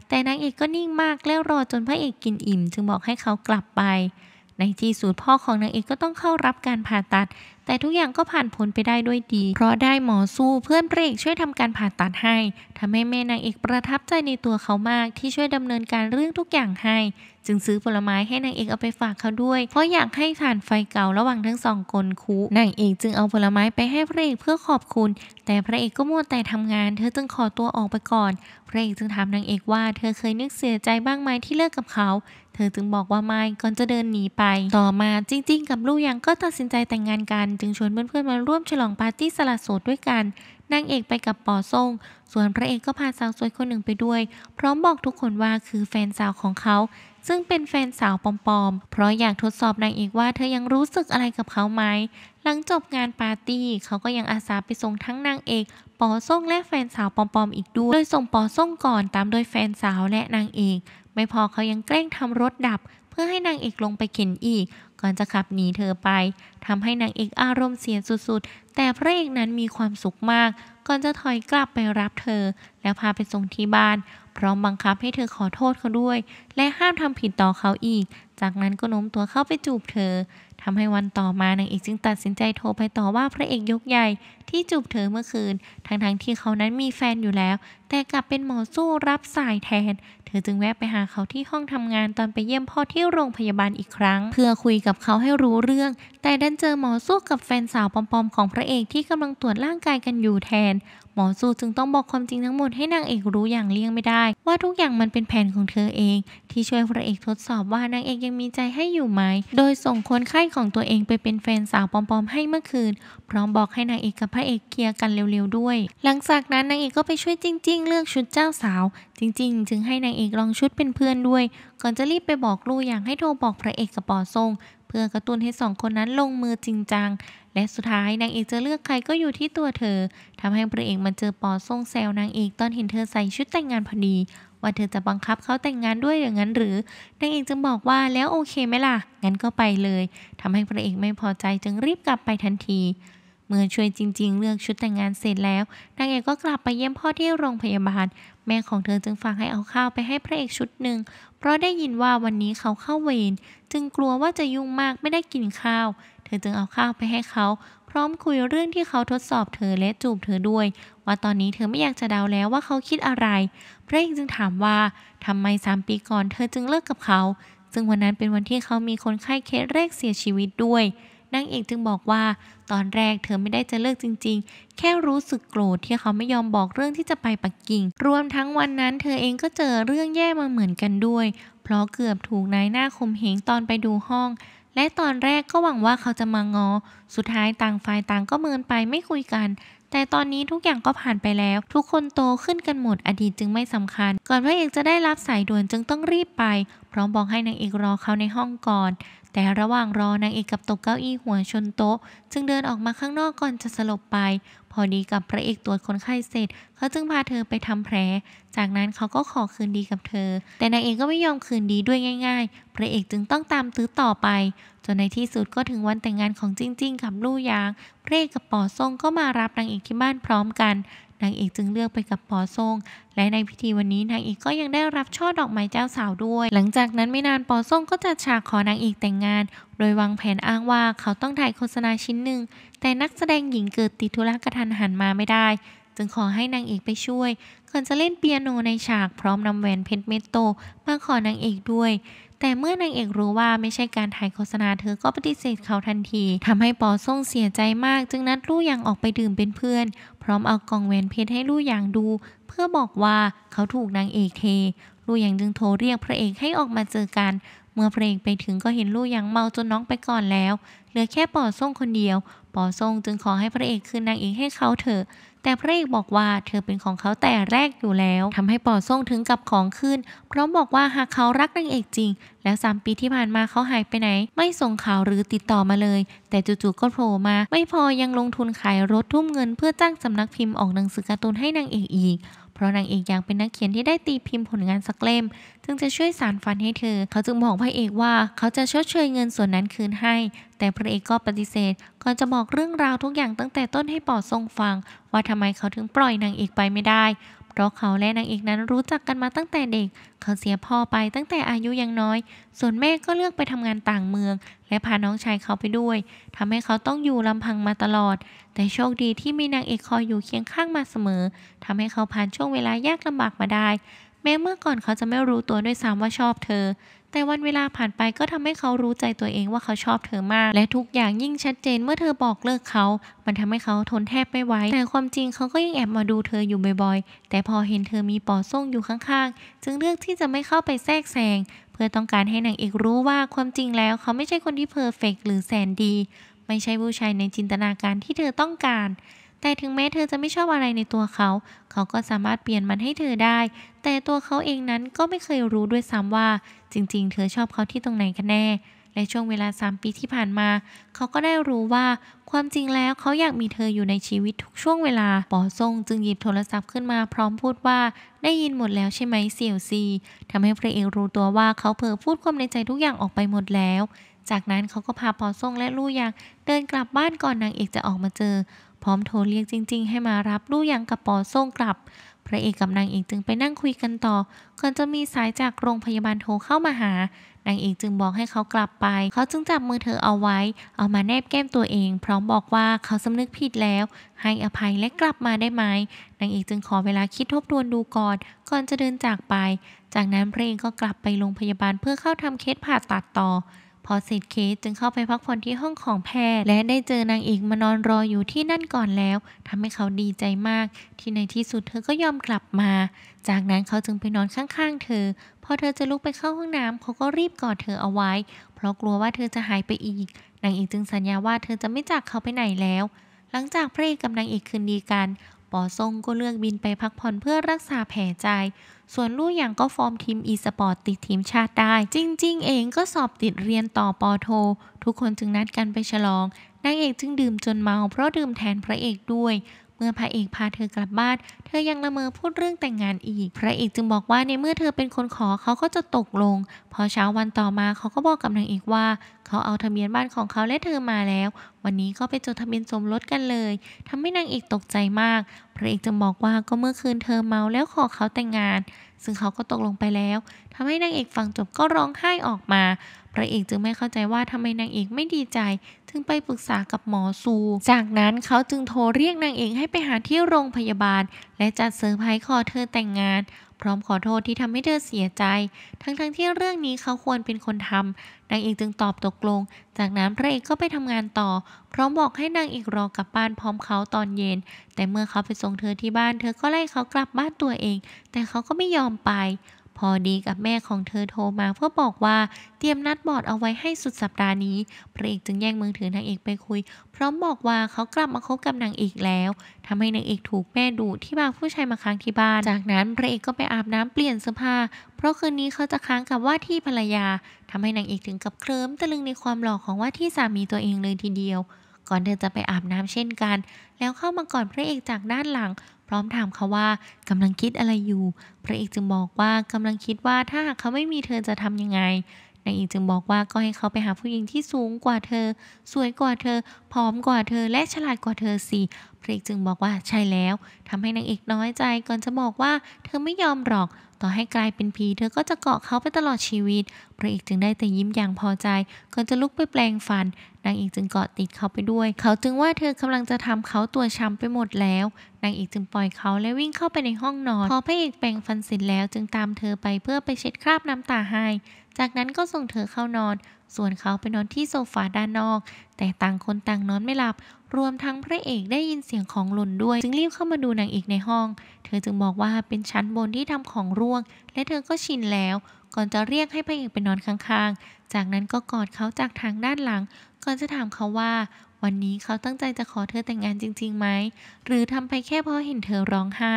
แต่นางเอกก็นิ่งมากแล้วรอจนพระเอกกินอิ่ม จึงบอกให้เขากลับไปในที่สุดพ่อของนางเอกก็ต้องเข้ารับการผ่าตัด แต่ทุกอย่างก็ผ่านพ้นไปได้ด้วยดี เพราะได้หมอสู้เพื่อนพระเอกช่วยทำการผ่าตัดให้ทำให้แม่นางเอกประทับใจในตัวเขามากที่ช่วยดำเนินการเรื่องทุกอย่างให้ จึงซื้อผลไม้ให้นางเอกเอาไปฝากเขาด้วย เพราะอยากให้ผ่านไฟเก่าระหว่างทั้งสองคนคูนางเอกจึงเอาผลไม้ไปให้พระเอกเพื่อขอบคุณ แต่พระเอกก็มัวแต่ทำงาน เธอจึงขอตัวออกไปก่อน พระเอกจึงถามนางเอกว่าเธอเคยนึกเสียใจบ้างไหมที่เลิกกับเขาเธอจึงบอกว่าไม่ก่อนจะเดินหนีไป ต่อมาจริงๆกับลูกยังก็ตัดสินใจแต่งงานกัน จึงชวนเพื่อนๆมาร่วมฉลองปาร์ตี้สละโสดด้วยกันนางเอกไปกับปอซ่ง ส่วนพระเอกก็พาสาวสวยคนหนึ่งไปด้วย พร้อมบอกทุกคนว่าคือแฟนสาวของเขาซึ่งเป็นแฟนสาวปอมๆเพราะอยากทดสอบนางเอกว่าเธอยังรู้สึกอะไรกับเขาไหม หลังจบงานปาร์ตี้เขาก็ยังอาสาไปส่งทั้งนางเอก ปอส่งและแฟนสาวปอมๆอีกด้วยโดยส่งปอส่งก่อน ตามโดยแฟนสาวและนางเอก ไม่พอเขายังแกล้งทำรถดับเพื่อให้นางเอกลงไปเข็นอีก ก่อนจะขับหนีเธอไป ทำให้นางเอกอารมณ์เสียสุดๆ แต่พระเอกนั้นมีความสุขมาก ก่อนจะถอยกลับไปรับเธอ แล้วพาไปส่งที่บ้านพร้อมบังคับให้เธอขอโทษเขาด้วย และห้ามทำผิดต่อเขาอีก จากนั้นก็โน้มตัวเข้าไปจูบเธอทำให้วันต่อมานางเอกจึงตัดสินใจโทรไปต่อว่าพระเอกยกใหญ่ที่จูบเธอเมื่อคืน ทั้งๆทที่เขานั้นมีแฟนอยู่แล้ว แต่กลับเป็นหมอสู้รับสายแทน เธอจึงแวะไปหาเขาที่ห้องทำงานตอนไปเยี่ยมพ่อที่โรงพยาบาลอีกครั้ง เพื่อคุยกับเขาให้รู้เรื่อง แต่ดันเจอหมอสู้กับแฟนสาวปอมๆ ของพระเอกที่กำลังตรวจร่างกายกันอยู่แทนมอสูจึงต้องบอกความจริงทั้งหมดให้นางเอกรู้อย่างเลี่ยงไม่ได้ ว่าทุกอย่างมันเป็นแผนของเธอเอง ที่ช่วยพระเอกทดสอบว่านางเอกยังมีใจให้อยู่ไหม โดยส่งคนไข้ของตัวเองไปเป็นแฟนสาวปลอมๆ ให้เมื่อคืน พร้อมบอกให้นางเอกกับพระเอกเคลียร์กันเร็วๆด้วย หลังจากนั้นนางเอกก็ไปช่วยจริง ๆ เลือกชุดเจ้าสาว จริงๆจึงให้นางเอกลองชุดเป็นเพื่อนด้วย ก่อนจะรีบไปบอกลูกอย่างให้โทรบอกพระเอกกับปอทรงเพื่อกระตุ้นให้สองคนนั้นลงมือจริงจังและสุดท้ายนางเอกจะเลือกใครก็อยู่ที่ตัวเธอ ทำให้พระเอกมาเจอปอส่งแซวนางเอกตอนเห็นเธอใส่ชุดแต่งงานพอดีว่าเธอจะบังคับเขาแต่งงานด้วยอย่างนั้นหรือนางเอกจึงบอกว่าแล้วโอเคไหมล่ะงั้นก็ไปเลย ทำให้พระเอกไม่พอใจจึงรีบกลับไปทันที เมื่อช่วยจริงๆเลือกชุดแต่งงานเสร็จแล้วนางเอกก็กลับไปเยี่ยมพ่อที่โรงพยาบาลแม่ของเธอจึงฝากให้เอาข้าวไปให้พระเอกชุดหนึ่ง เพราะได้ยินว่าวันนี้เขาเข้าเวร จึงกลัวว่าจะยุ่งมากไม่ได้กินข้าว เธอจึงเอาข้าวไปให้เขา พร้อมคุยเรื่องที่เขาทดสอบเธอและจูบเธอด้วย ว่าตอนนี้เธอไม่อยากจะเดาแล้วว่าเขาคิดอะไร พระเอกจึงถามว่าทำไมสามปีก่อนเธอจึงเลิกกับเขา ซึ่งวันนั้นเป็นวันที่เขามีคนไข้เคสแรกเสียชีวิตด้วยนางเอกจึงบอกว่าตอนแรกเธอไม่ได้จะเลิกจริงๆ แค่รู้สึกโกรธที่เขาไม่ยอมบอกเรื่องที่จะไปปักกิ่ง รวมทั้งวันนั้นเธอเองก็เจอเรื่องแย่มาเหมือนกันด้วย เพราะเกือบถูกนายหน้าข่มเหงตอนไปดูห้อง และตอนแรกก็หวังว่าเขาจะมางอสุดท้ายต่างฝ่ายต่างก็เมินไปไม่คุยกัน แต่ตอนนี้ทุกอย่างก็ผ่านไปแล้ว ทุกคนโตขึ้นกันหมดอดีตจึงไม่สำคัญ ก่อนพระเอกจะได้รับสายด่วนจึงต้องรีบไปพร้อมบอกให้นางเอกรอเขาในห้องก่อนแต่ระหว่างรอ นางเอกกับตกเก้าอี้หัวชนโต๊ะจึงเดินออกมาข้างนอกก่อนจะสลบไป พอดีกับพระเอกตรวจคนไข้เสร็จ เขาจึงพาเธอไปทำแผล จากนั้นเขาก็ขอคืนดีกับเธอ แต่นางเอกก็ไม่ยอมคืนดีด้วยง่าย ๆ พระเอกจึงต้องตามตื้อต่อไปจนในที่สุดก็ถึงวันแต่งงานของจริงๆกับลู่ยางพระเอกกับปอซ่งก็มารับนางเอกที่บ้านพร้อมกันนางเอกจึงเลือกไปกับปอซงและในพิธีวันนี้นางเอกก็ยังได้รับช่อดอกไม้เจ้าสาวด้วย หลังจากนั้นไม่นานปอซงก็จัดฉากขอนางเอกแต่งงาน โดยวางแผนอ้างว่าเขาต้องถ่ายโฆษณาชิ้นหนึ่ง แต่นักแสดงหญิงเกิดติดธุระกระทันหันมาไม่ได้ จึงขอให้นางเอกไปช่วยก่อนจะเล่นเปียโนในฉากพร้อมนำแหวนเพชรเม็ดโตมาขอนางเอกด้วยแต่เมื่อนางเอกรู้ว่าไม่ใช่การถ่ายโฆษณาเธอก็ปฏิเสธเขาทันที ทำให้ปอส่งเสียใจมาก จึงนัดลู่หยางออกไปดื่มเป็นเพื่อน พร้อมเอากล่องแหวนเพชรให้ลู่หยางดู เพื่อบอกว่าเขาถูกนางเอกเทลู่หยางจึงโทรเรียกพระเอกให้ออกมาเจอกัน เมื่อพระเอกไปถึงก็เห็นลู่หยางเมาจนน้องไปก่อนแล้ว เหลือแค่ปอส่งคนเดียวปอซงจึงขอให้พระเอกคืนนางเอกให้เขาเถอะ แต่พระเอกบอกว่าเธอเป็นของเขาแต่แรกอยู่แล้ว ทำให้ปอซงถึงกับของขึ้นพร้อมบอกว่าหากเขารักนางเอกจริง แล้วสามปีที่ผ่านมาเขาหายไปไหน ไม่ส่งข่าวหรือติดต่อมาเลย แต่จู่ๆก็โผล่มา ไม่พอยังลงทุนขายรถทุ่มเงินเพื่อจ้างสำนักพิมพ์ออกหนังสือการ์ตูนให้นางเอกอีกเพราะนางเอกอยากเป็นนักเขียนที่ได้ตีพิมพ์ผลงานสักเล่ม จึงจะช่วยสารฝันให้เธอ เขาจึงบอกพระเอกว่าเขาจะชดเชยเงินส่วนนั้นคืนให้ แต่พระเอกก็ปฏิเสธก่อนจะบอกเรื่องราวทุกอย่างตั้งแต่ต้นให้ปอดทรงฟัง ว่าทำไมเขาถึงปล่อยนางเอกไปไม่ได้พราะเขาและนางเอกนั้นรู้จักกันมาตั้งแต่เด็ก เขาเสียพ่อไปตั้งแต่อายุยังน้อย ส่วนแม่ก็เลือกไปทำงานต่างเมือง และพาน้องชายเขาไปด้วย ทำให้เขาต้องอยู่ลำพังมาตลอด แต่โชคดีที่มีนางเอกคอยอยู่เคียงข้างมาเสมอ ทำให้เขาผ่านช่วงเวลายากลำบากมาได้ แม้เมื่อก่อนเขาจะไม่รู้ตัวด้วยซ้ำว่าชอบเธอแต่วันเวลาผ่านไปก็ทำให้เขารู้ใจตัวเองว่าเขาชอบเธอมากและทุกอย่างยิ่งชัดเจนเมื่อเธอบอกเลิกเขา มันทำให้เขาทนแทบไม่ไหวแต่ความจริงเขาก็ยังแอบมาดูเธออยู่บ่อยๆแต่พอเห็นเธอมีปอส่งอยู่ข้างๆจึงเลือกที่จะไม่เข้าไปแทรกแซงเพื่อต้องการให้นางเอกรู้ว่าความจริงแล้วเขาไม่ใช่คนที่เพอร์เฟกหรือแสนดี ไม่ใช่ผู้ชายในจินตนาการที่เธอต้องการแต่ถึงแม้เธอจะไม่ชอบอะไรในตัวเขา เขาก็สามารถเปลี่ยนมันให้เธอได้ แต่ตัวเขาเองนั้นก็ไม่เคยรู้ด้วยซ้ำว่า จริงๆ เธอชอบเขาที่ตรงไหนกันแน่และช่วงเวลา3ปีที่ผ่านมาเขาก็ได้รู้ว่าความจริงแล้วเขาอยากมีเธออยู่ในชีวิตทุกช่วงเวลา ปอซ่งจึงหยิบโทรศัพท์ขึ้นมาพร้อมพูดว่าได้ยินหมดแล้วใช่ไหมเสี่ยวซีทำให้พระเอกรู้ตัวว่าเขาเผลอพูดความในใจทุกอย่างออกไปหมดแล้ว จากนั้นเขาก็พาปอซ่งและลู่ยาง เดินกลับบ้านก่อนนางเอกจะออกมาเจอพร้อมโทรเรียกจริงๆ ให้มารับลู่ยังกับปอส่งกลับ พระเอกกับนางเอกจึงไปนั่งคุยกันต่อก่อนจะมีสายจากโรงพยาบาลโทรเข้ามาหานางเอกจึงบอกให้เขากลับไป เขาจึงจับมือเธอเอาไว้ เอามาแนบแก้มตัวเอง พร้อมบอกว่าเขาสำนึกผิดแล้ว ให้อภัยและกลับมาได้ไหมนางเอกจึงขอเวลาคิดทบทวนดูก่อนก่อนจะเดินจากไป จากนั้นพระเอกก็กลับไปโรงพยาบาลเพื่อเข้าทำเคสผ่าตัดต่อพอเสร็จเคสจึงเข้าไปพักผ่อนที่ห้องของแพทย์และได้เจอนางเอกมานอนรออยู่ที่นั่นก่อนแล้ว ทำให้เขาดีใจมาก ที่ในที่สุดเธอก็ยอมกลับมา จากนั้นเขาจึงไปนอนข้างๆเธอ พอเธอจะลุกไปเข้าห้องน้ำ เขาก็รีบกอดเธอเอาไว้ เพราะกลัวว่าเธอจะหายไปอีกนางเอกจึงสัญญาว่าเธอจะไม่จากเขาไปไหนแล้ว หลังจากพระเอกกับนางเอกคืนดีกันปอซงก็เลือกบินไปพักผ่อนเพื่อรักษาแผลใจส่วนลู่ยางก็ฟอร์มทีม อีสปอร์ตติดทีมชาติได้ จริง ๆ เองก็สอบติดเรียนต่อปอโท ทุกคนจึงนัดกันไปฉลองนางเอกจึงดื่มจนเมา เพราะดื่มแทนพระเอกด้วยเมื่อพระเอกพาเธอกลับบ้าน เธอยังละเมอพูดเรื่องแต่งงานอีก พระเอกจึงบอกว่าในเมื่อเธอเป็นคนขอ เขาก็จะตกลง พอเช้าวันต่อมาเขาก็บอกกับนางเอกว่า เขาเอาทะเบียนบ้านของเขาและเธอมาแล้ว วันนี้ก็ไปจดทะเบียนสมรสกันเลย ทำให้นางเอกตกใจมาก พระเอกจึงบอกว่าก็เมื่อคืนเธอเมาแล้วขอเขาแต่งงาน ซึ่งเขาก็ตกลงไปแล้ว ทำให้นางเอกฟังจบก็ร้องไห้ออกมาพระเอกจึงไม่เข้าใจว่าทำไมนางเอกไม่ดีใจ จึงไปปรึกษากับหมอซู จากนั้นเขาจึงโทรเรียกนางเอกให้ไปหาที่โรงพยาบาล และจัดเซอร์ไพรส์ขอเธอแต่งงาน พร้อมขอโทษที่ทำให้เธอเสียใจ ทั้งๆทที่เรื่องนี้เขาควรเป็นคนทำ นางเอกจึงตอบตกลง จากนั้นพระเอกก็ไปทำงานต่อ พร้อมบอกให้นางเอกรอกลับบ้านพร้อมเขาตอนเย็น แต่เมื่อเขาไปส่งเธอที่บ้าน เธอก็ไล่เขากลับบ้านตัวเอง แต่เขาก็ไม่ยอมไปพอดีกับแม่ของเธอโทรมาเพื่อบอกว่าเตรียมนัดบอร์ดเอาไว้ให้สุดสัปดาห์นี้พระเอกจึงแย่งมือถือนางเอกไปคุยพร้อมบอกว่าเขากลับมาคบกับนางเอกแล้วทำให้นางเอกถูกแม่ดุที่บาผู้ชายมาค้างที่บ้าน จากนั้นพระเอกก็ไปอาบน้ำเปลี่ยนเสื้อผ้า เพราะคืนนี้เขาจะค้างกับว่าที่ภรรยาทำให้นางเอกถึงกับเคลิ้มตะลึงในความหล่อของว่าที่สามีตัวเองเลยทีเดียว ก่อนเธอจะไปอาบน้ำเช่นกัน แล้วเข้ามาก่อนพระเอกจากด้านหลังพร้อมถามเขาว่ากำลังคิดอะไรอยู่ พระเอกจึงบอกว่ากำลังคิดว่าถ้าหากเขาไม่มีเธอจะทำยังไง นางเอกจึงบอกว่าก็ให้เขาไปหาผู้หญิงที่สูงกว่าเธอ สวยกว่าเธอผอมกว่าเธอและฉลาดกว่าเธอสิ พระเอกจึงบอกว่าใช่แล้วทำให้นางเอกน้อยใจก่อนจะบอกว่าเธอไม่ยอมหรอกต่อให้กลายเป็นผีเธอก็จะเกาะเขาไปตลอดชีวิตพระเอกจึงได้แต่ยิ้มอย่างพอใจก่อนจะลุกไปแปลงฟัน นางเอกจึงเกาะติดเขาไปด้วย เขาจึงว่าเธอกำลังจะทำเขาตัวช้าไปหมดแล้ว นางเอกจึงปล่อยเขาและวิ่งเข้าไปในห้องนอน พอพระเอกแปลงฟันเสร็จแล้วจึงตามเธอไปเพื่อไปเช็ดคราบน้ำตาให้ จากนั้นก็ส่งเธอเข้านอนส่วนเขาไปนอนที่โซฟาด้านนอกแต่ต่างคนต่างนอนไม่หลับ รวมทั้งพระเอกได้ยินเสียงของหล่นด้วยจึงรีบเข้ามาดูนางเอกในห้อง เธอจึงบอกว่าเป็นชั้นบนที่ทำของร่วงและเธอก็ชินแล้ว ก่อนจะเรียกให้พระเอกไปนอนข้าง ๆ จากนั้นก็กอดเขาจากทางด้านหลัง ก่อนจะถามเขาว่า วันนี้เขาตั้งใจจะขอเธอแต่งงานจริงๆไหมหรือทำไปแค่เพราะเห็นเธอร้องไห้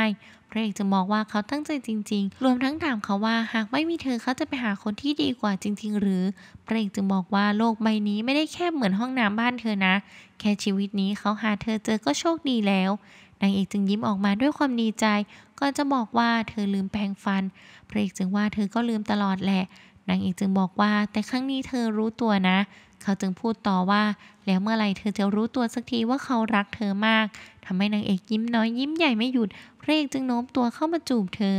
เรเอกจะมองว่าเขาตั้งใจจริงๆ รวมทั้งถามเขาว่าหากไม่มีเธอเขาจะไปหาคนที่ดีกว่าจริงๆ หรือ เรเอกจึงบอกว่าโลกใบนี้ไม่ได้แค่เหมือนห้องน้ำบ้านเธอนะ แค่ชีวิตนี้เขาหาเธอเจอก็โชคดีแล้ว นางเอกจึงยิ้มออกมาด้วยความดีใจก็จะบอกว่าเธอลืมแปรงฟันเรเอกจึงว่าเธอก็ลืมตลอดแหละ นางเอกจึงบอกว่าแต่ครั้งนี้เธอรู้ตัวนะ เขาจึงพูดต่อว่าแล้วเมื่อไหร่เธอจะรู้ตัวสักทีว่าเขารักเธอมากทำให้นางเอกยิ้มน้อยยิ้มใหญ่ไม่หยุดพระเอกจึงโน้มตัวเข้ามาจูบเธอ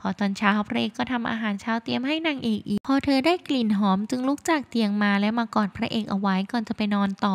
พอตอนเช้าพระเอกก็ทำอาหารเช้าเตรียมให้นางเอกอีก พอเธอได้กลิ่นหอมจึงลุกจากเตียงมาและมากอดพระเอกเอาไว้ก่อนจะไปนอนต่อ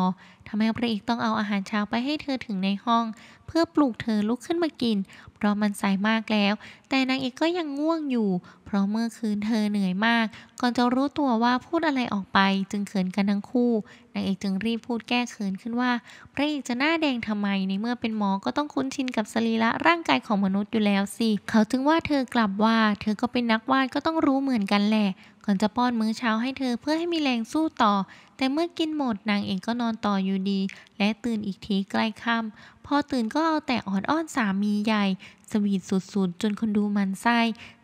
ทำให้พระเอกต้องเอาอาหารเช้าไปให้เธอถึงในห้อง เพื่อปลุกเธอลุกขึ้นมากิน เพราะมันสายมากแล้ว แต่นางเอกก็ยังง่วงอยู่ เพราะเมื่อคืนเธอเหนื่อยมาก ก่อนจะรู้ตัวว่าพูดอะไรออกไปจึงเขินกันทั้งคู่ นางเอกจึงรีบพูดแก้เขินขึ้นว่า พระเอกจะหน้าแดงทำไมในเมื่อเป็นหมอก็ต้องคุ้นชินกับสรีระร่างกายของมนุษย์อยู่แล้วสิ เขาจึงว่าเธอกลับว่า เธอก็เป็นนักวาดก็ต้องรู้เหมือนกันแหละอนจะป้อนมื้อเช้าให้เธอเพื่อให้มีแรงสู้ต่อ แต่เมื่อกินหมดนางเองก็นอนต่ออยู่ดี และตื่นอีกทีใกล้ค่ำ พอตื่นก็เอาแต่ออนอ้อนสามีใหญ่สวีทสุดๆจนคนดูมันไส้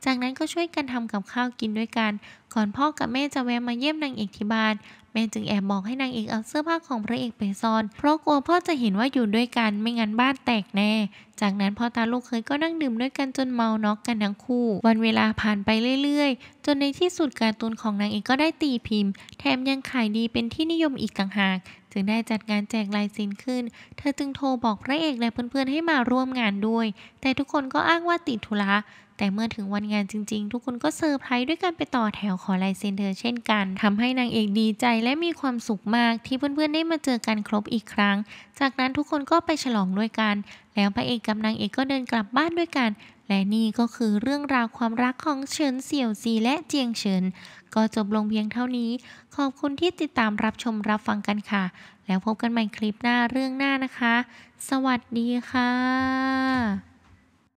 จากนั้นก็ช่วยกันทำกับข้าวกินด้วยกัน ก่อนพ่อกับแม่จะแวะมาเยี่ยมนางเอกที่บ้าน แม่จึงแอบบอกให้นางเอกเอาเสื้อผ้าของพระเอกไปซ่อน เพราะกลัวพ่อจะเห็นว่าอยู่ด้วยกันไม่งั้น บ้านแตกแน่ จากนั้นพ่อตาลูกเคยก็นั่งดื่มด้วยกันจนเมาน็อกกันทั้งคู่ วันเวลาผ่านไปเรื่อยๆ จนในที่สุดการ์ตูนของนางเอกก็ได้ตีพิมพ์ แถมยังขายดีเป็นที่นิยมอีกต่างหากึงได้จัดงานแจกลายซินขึ้น เธอจึงโทรบอกพระเอกและเพื่อนๆให้มาร่วมงานด้วย แต่ทุกคนก็อ้างว่าติดธุระ แต่เมื่อถึงวันงานจริงๆ ทุกคนก็เซอร์ไพรส์ด้วยการไปต่อแถวขอลายเซ็นเธอเช่นกัน ทำให้นางเอกดีใจและมีความสุขมากที่เพื่อนๆได้มาเจอกันครบอีกครั้ง จากนั้นทุกคนก็ไปฉลองด้วยกัน แล้วพระเอกกับนางเอกก็เดินกลับบ้านด้วยกัน และนี่ก็คือเรื่องราวความรักของเฉินเสี่ยวซี และเจียงเฉินก็จบลงเพียงเท่านี้ ขอบคุณที่ติดตามรับชมรับฟังกันค่ะ แล้วพบกันใหม่คลิปหน้าเรื่องหน้านะคะ สวัสดีค่ะ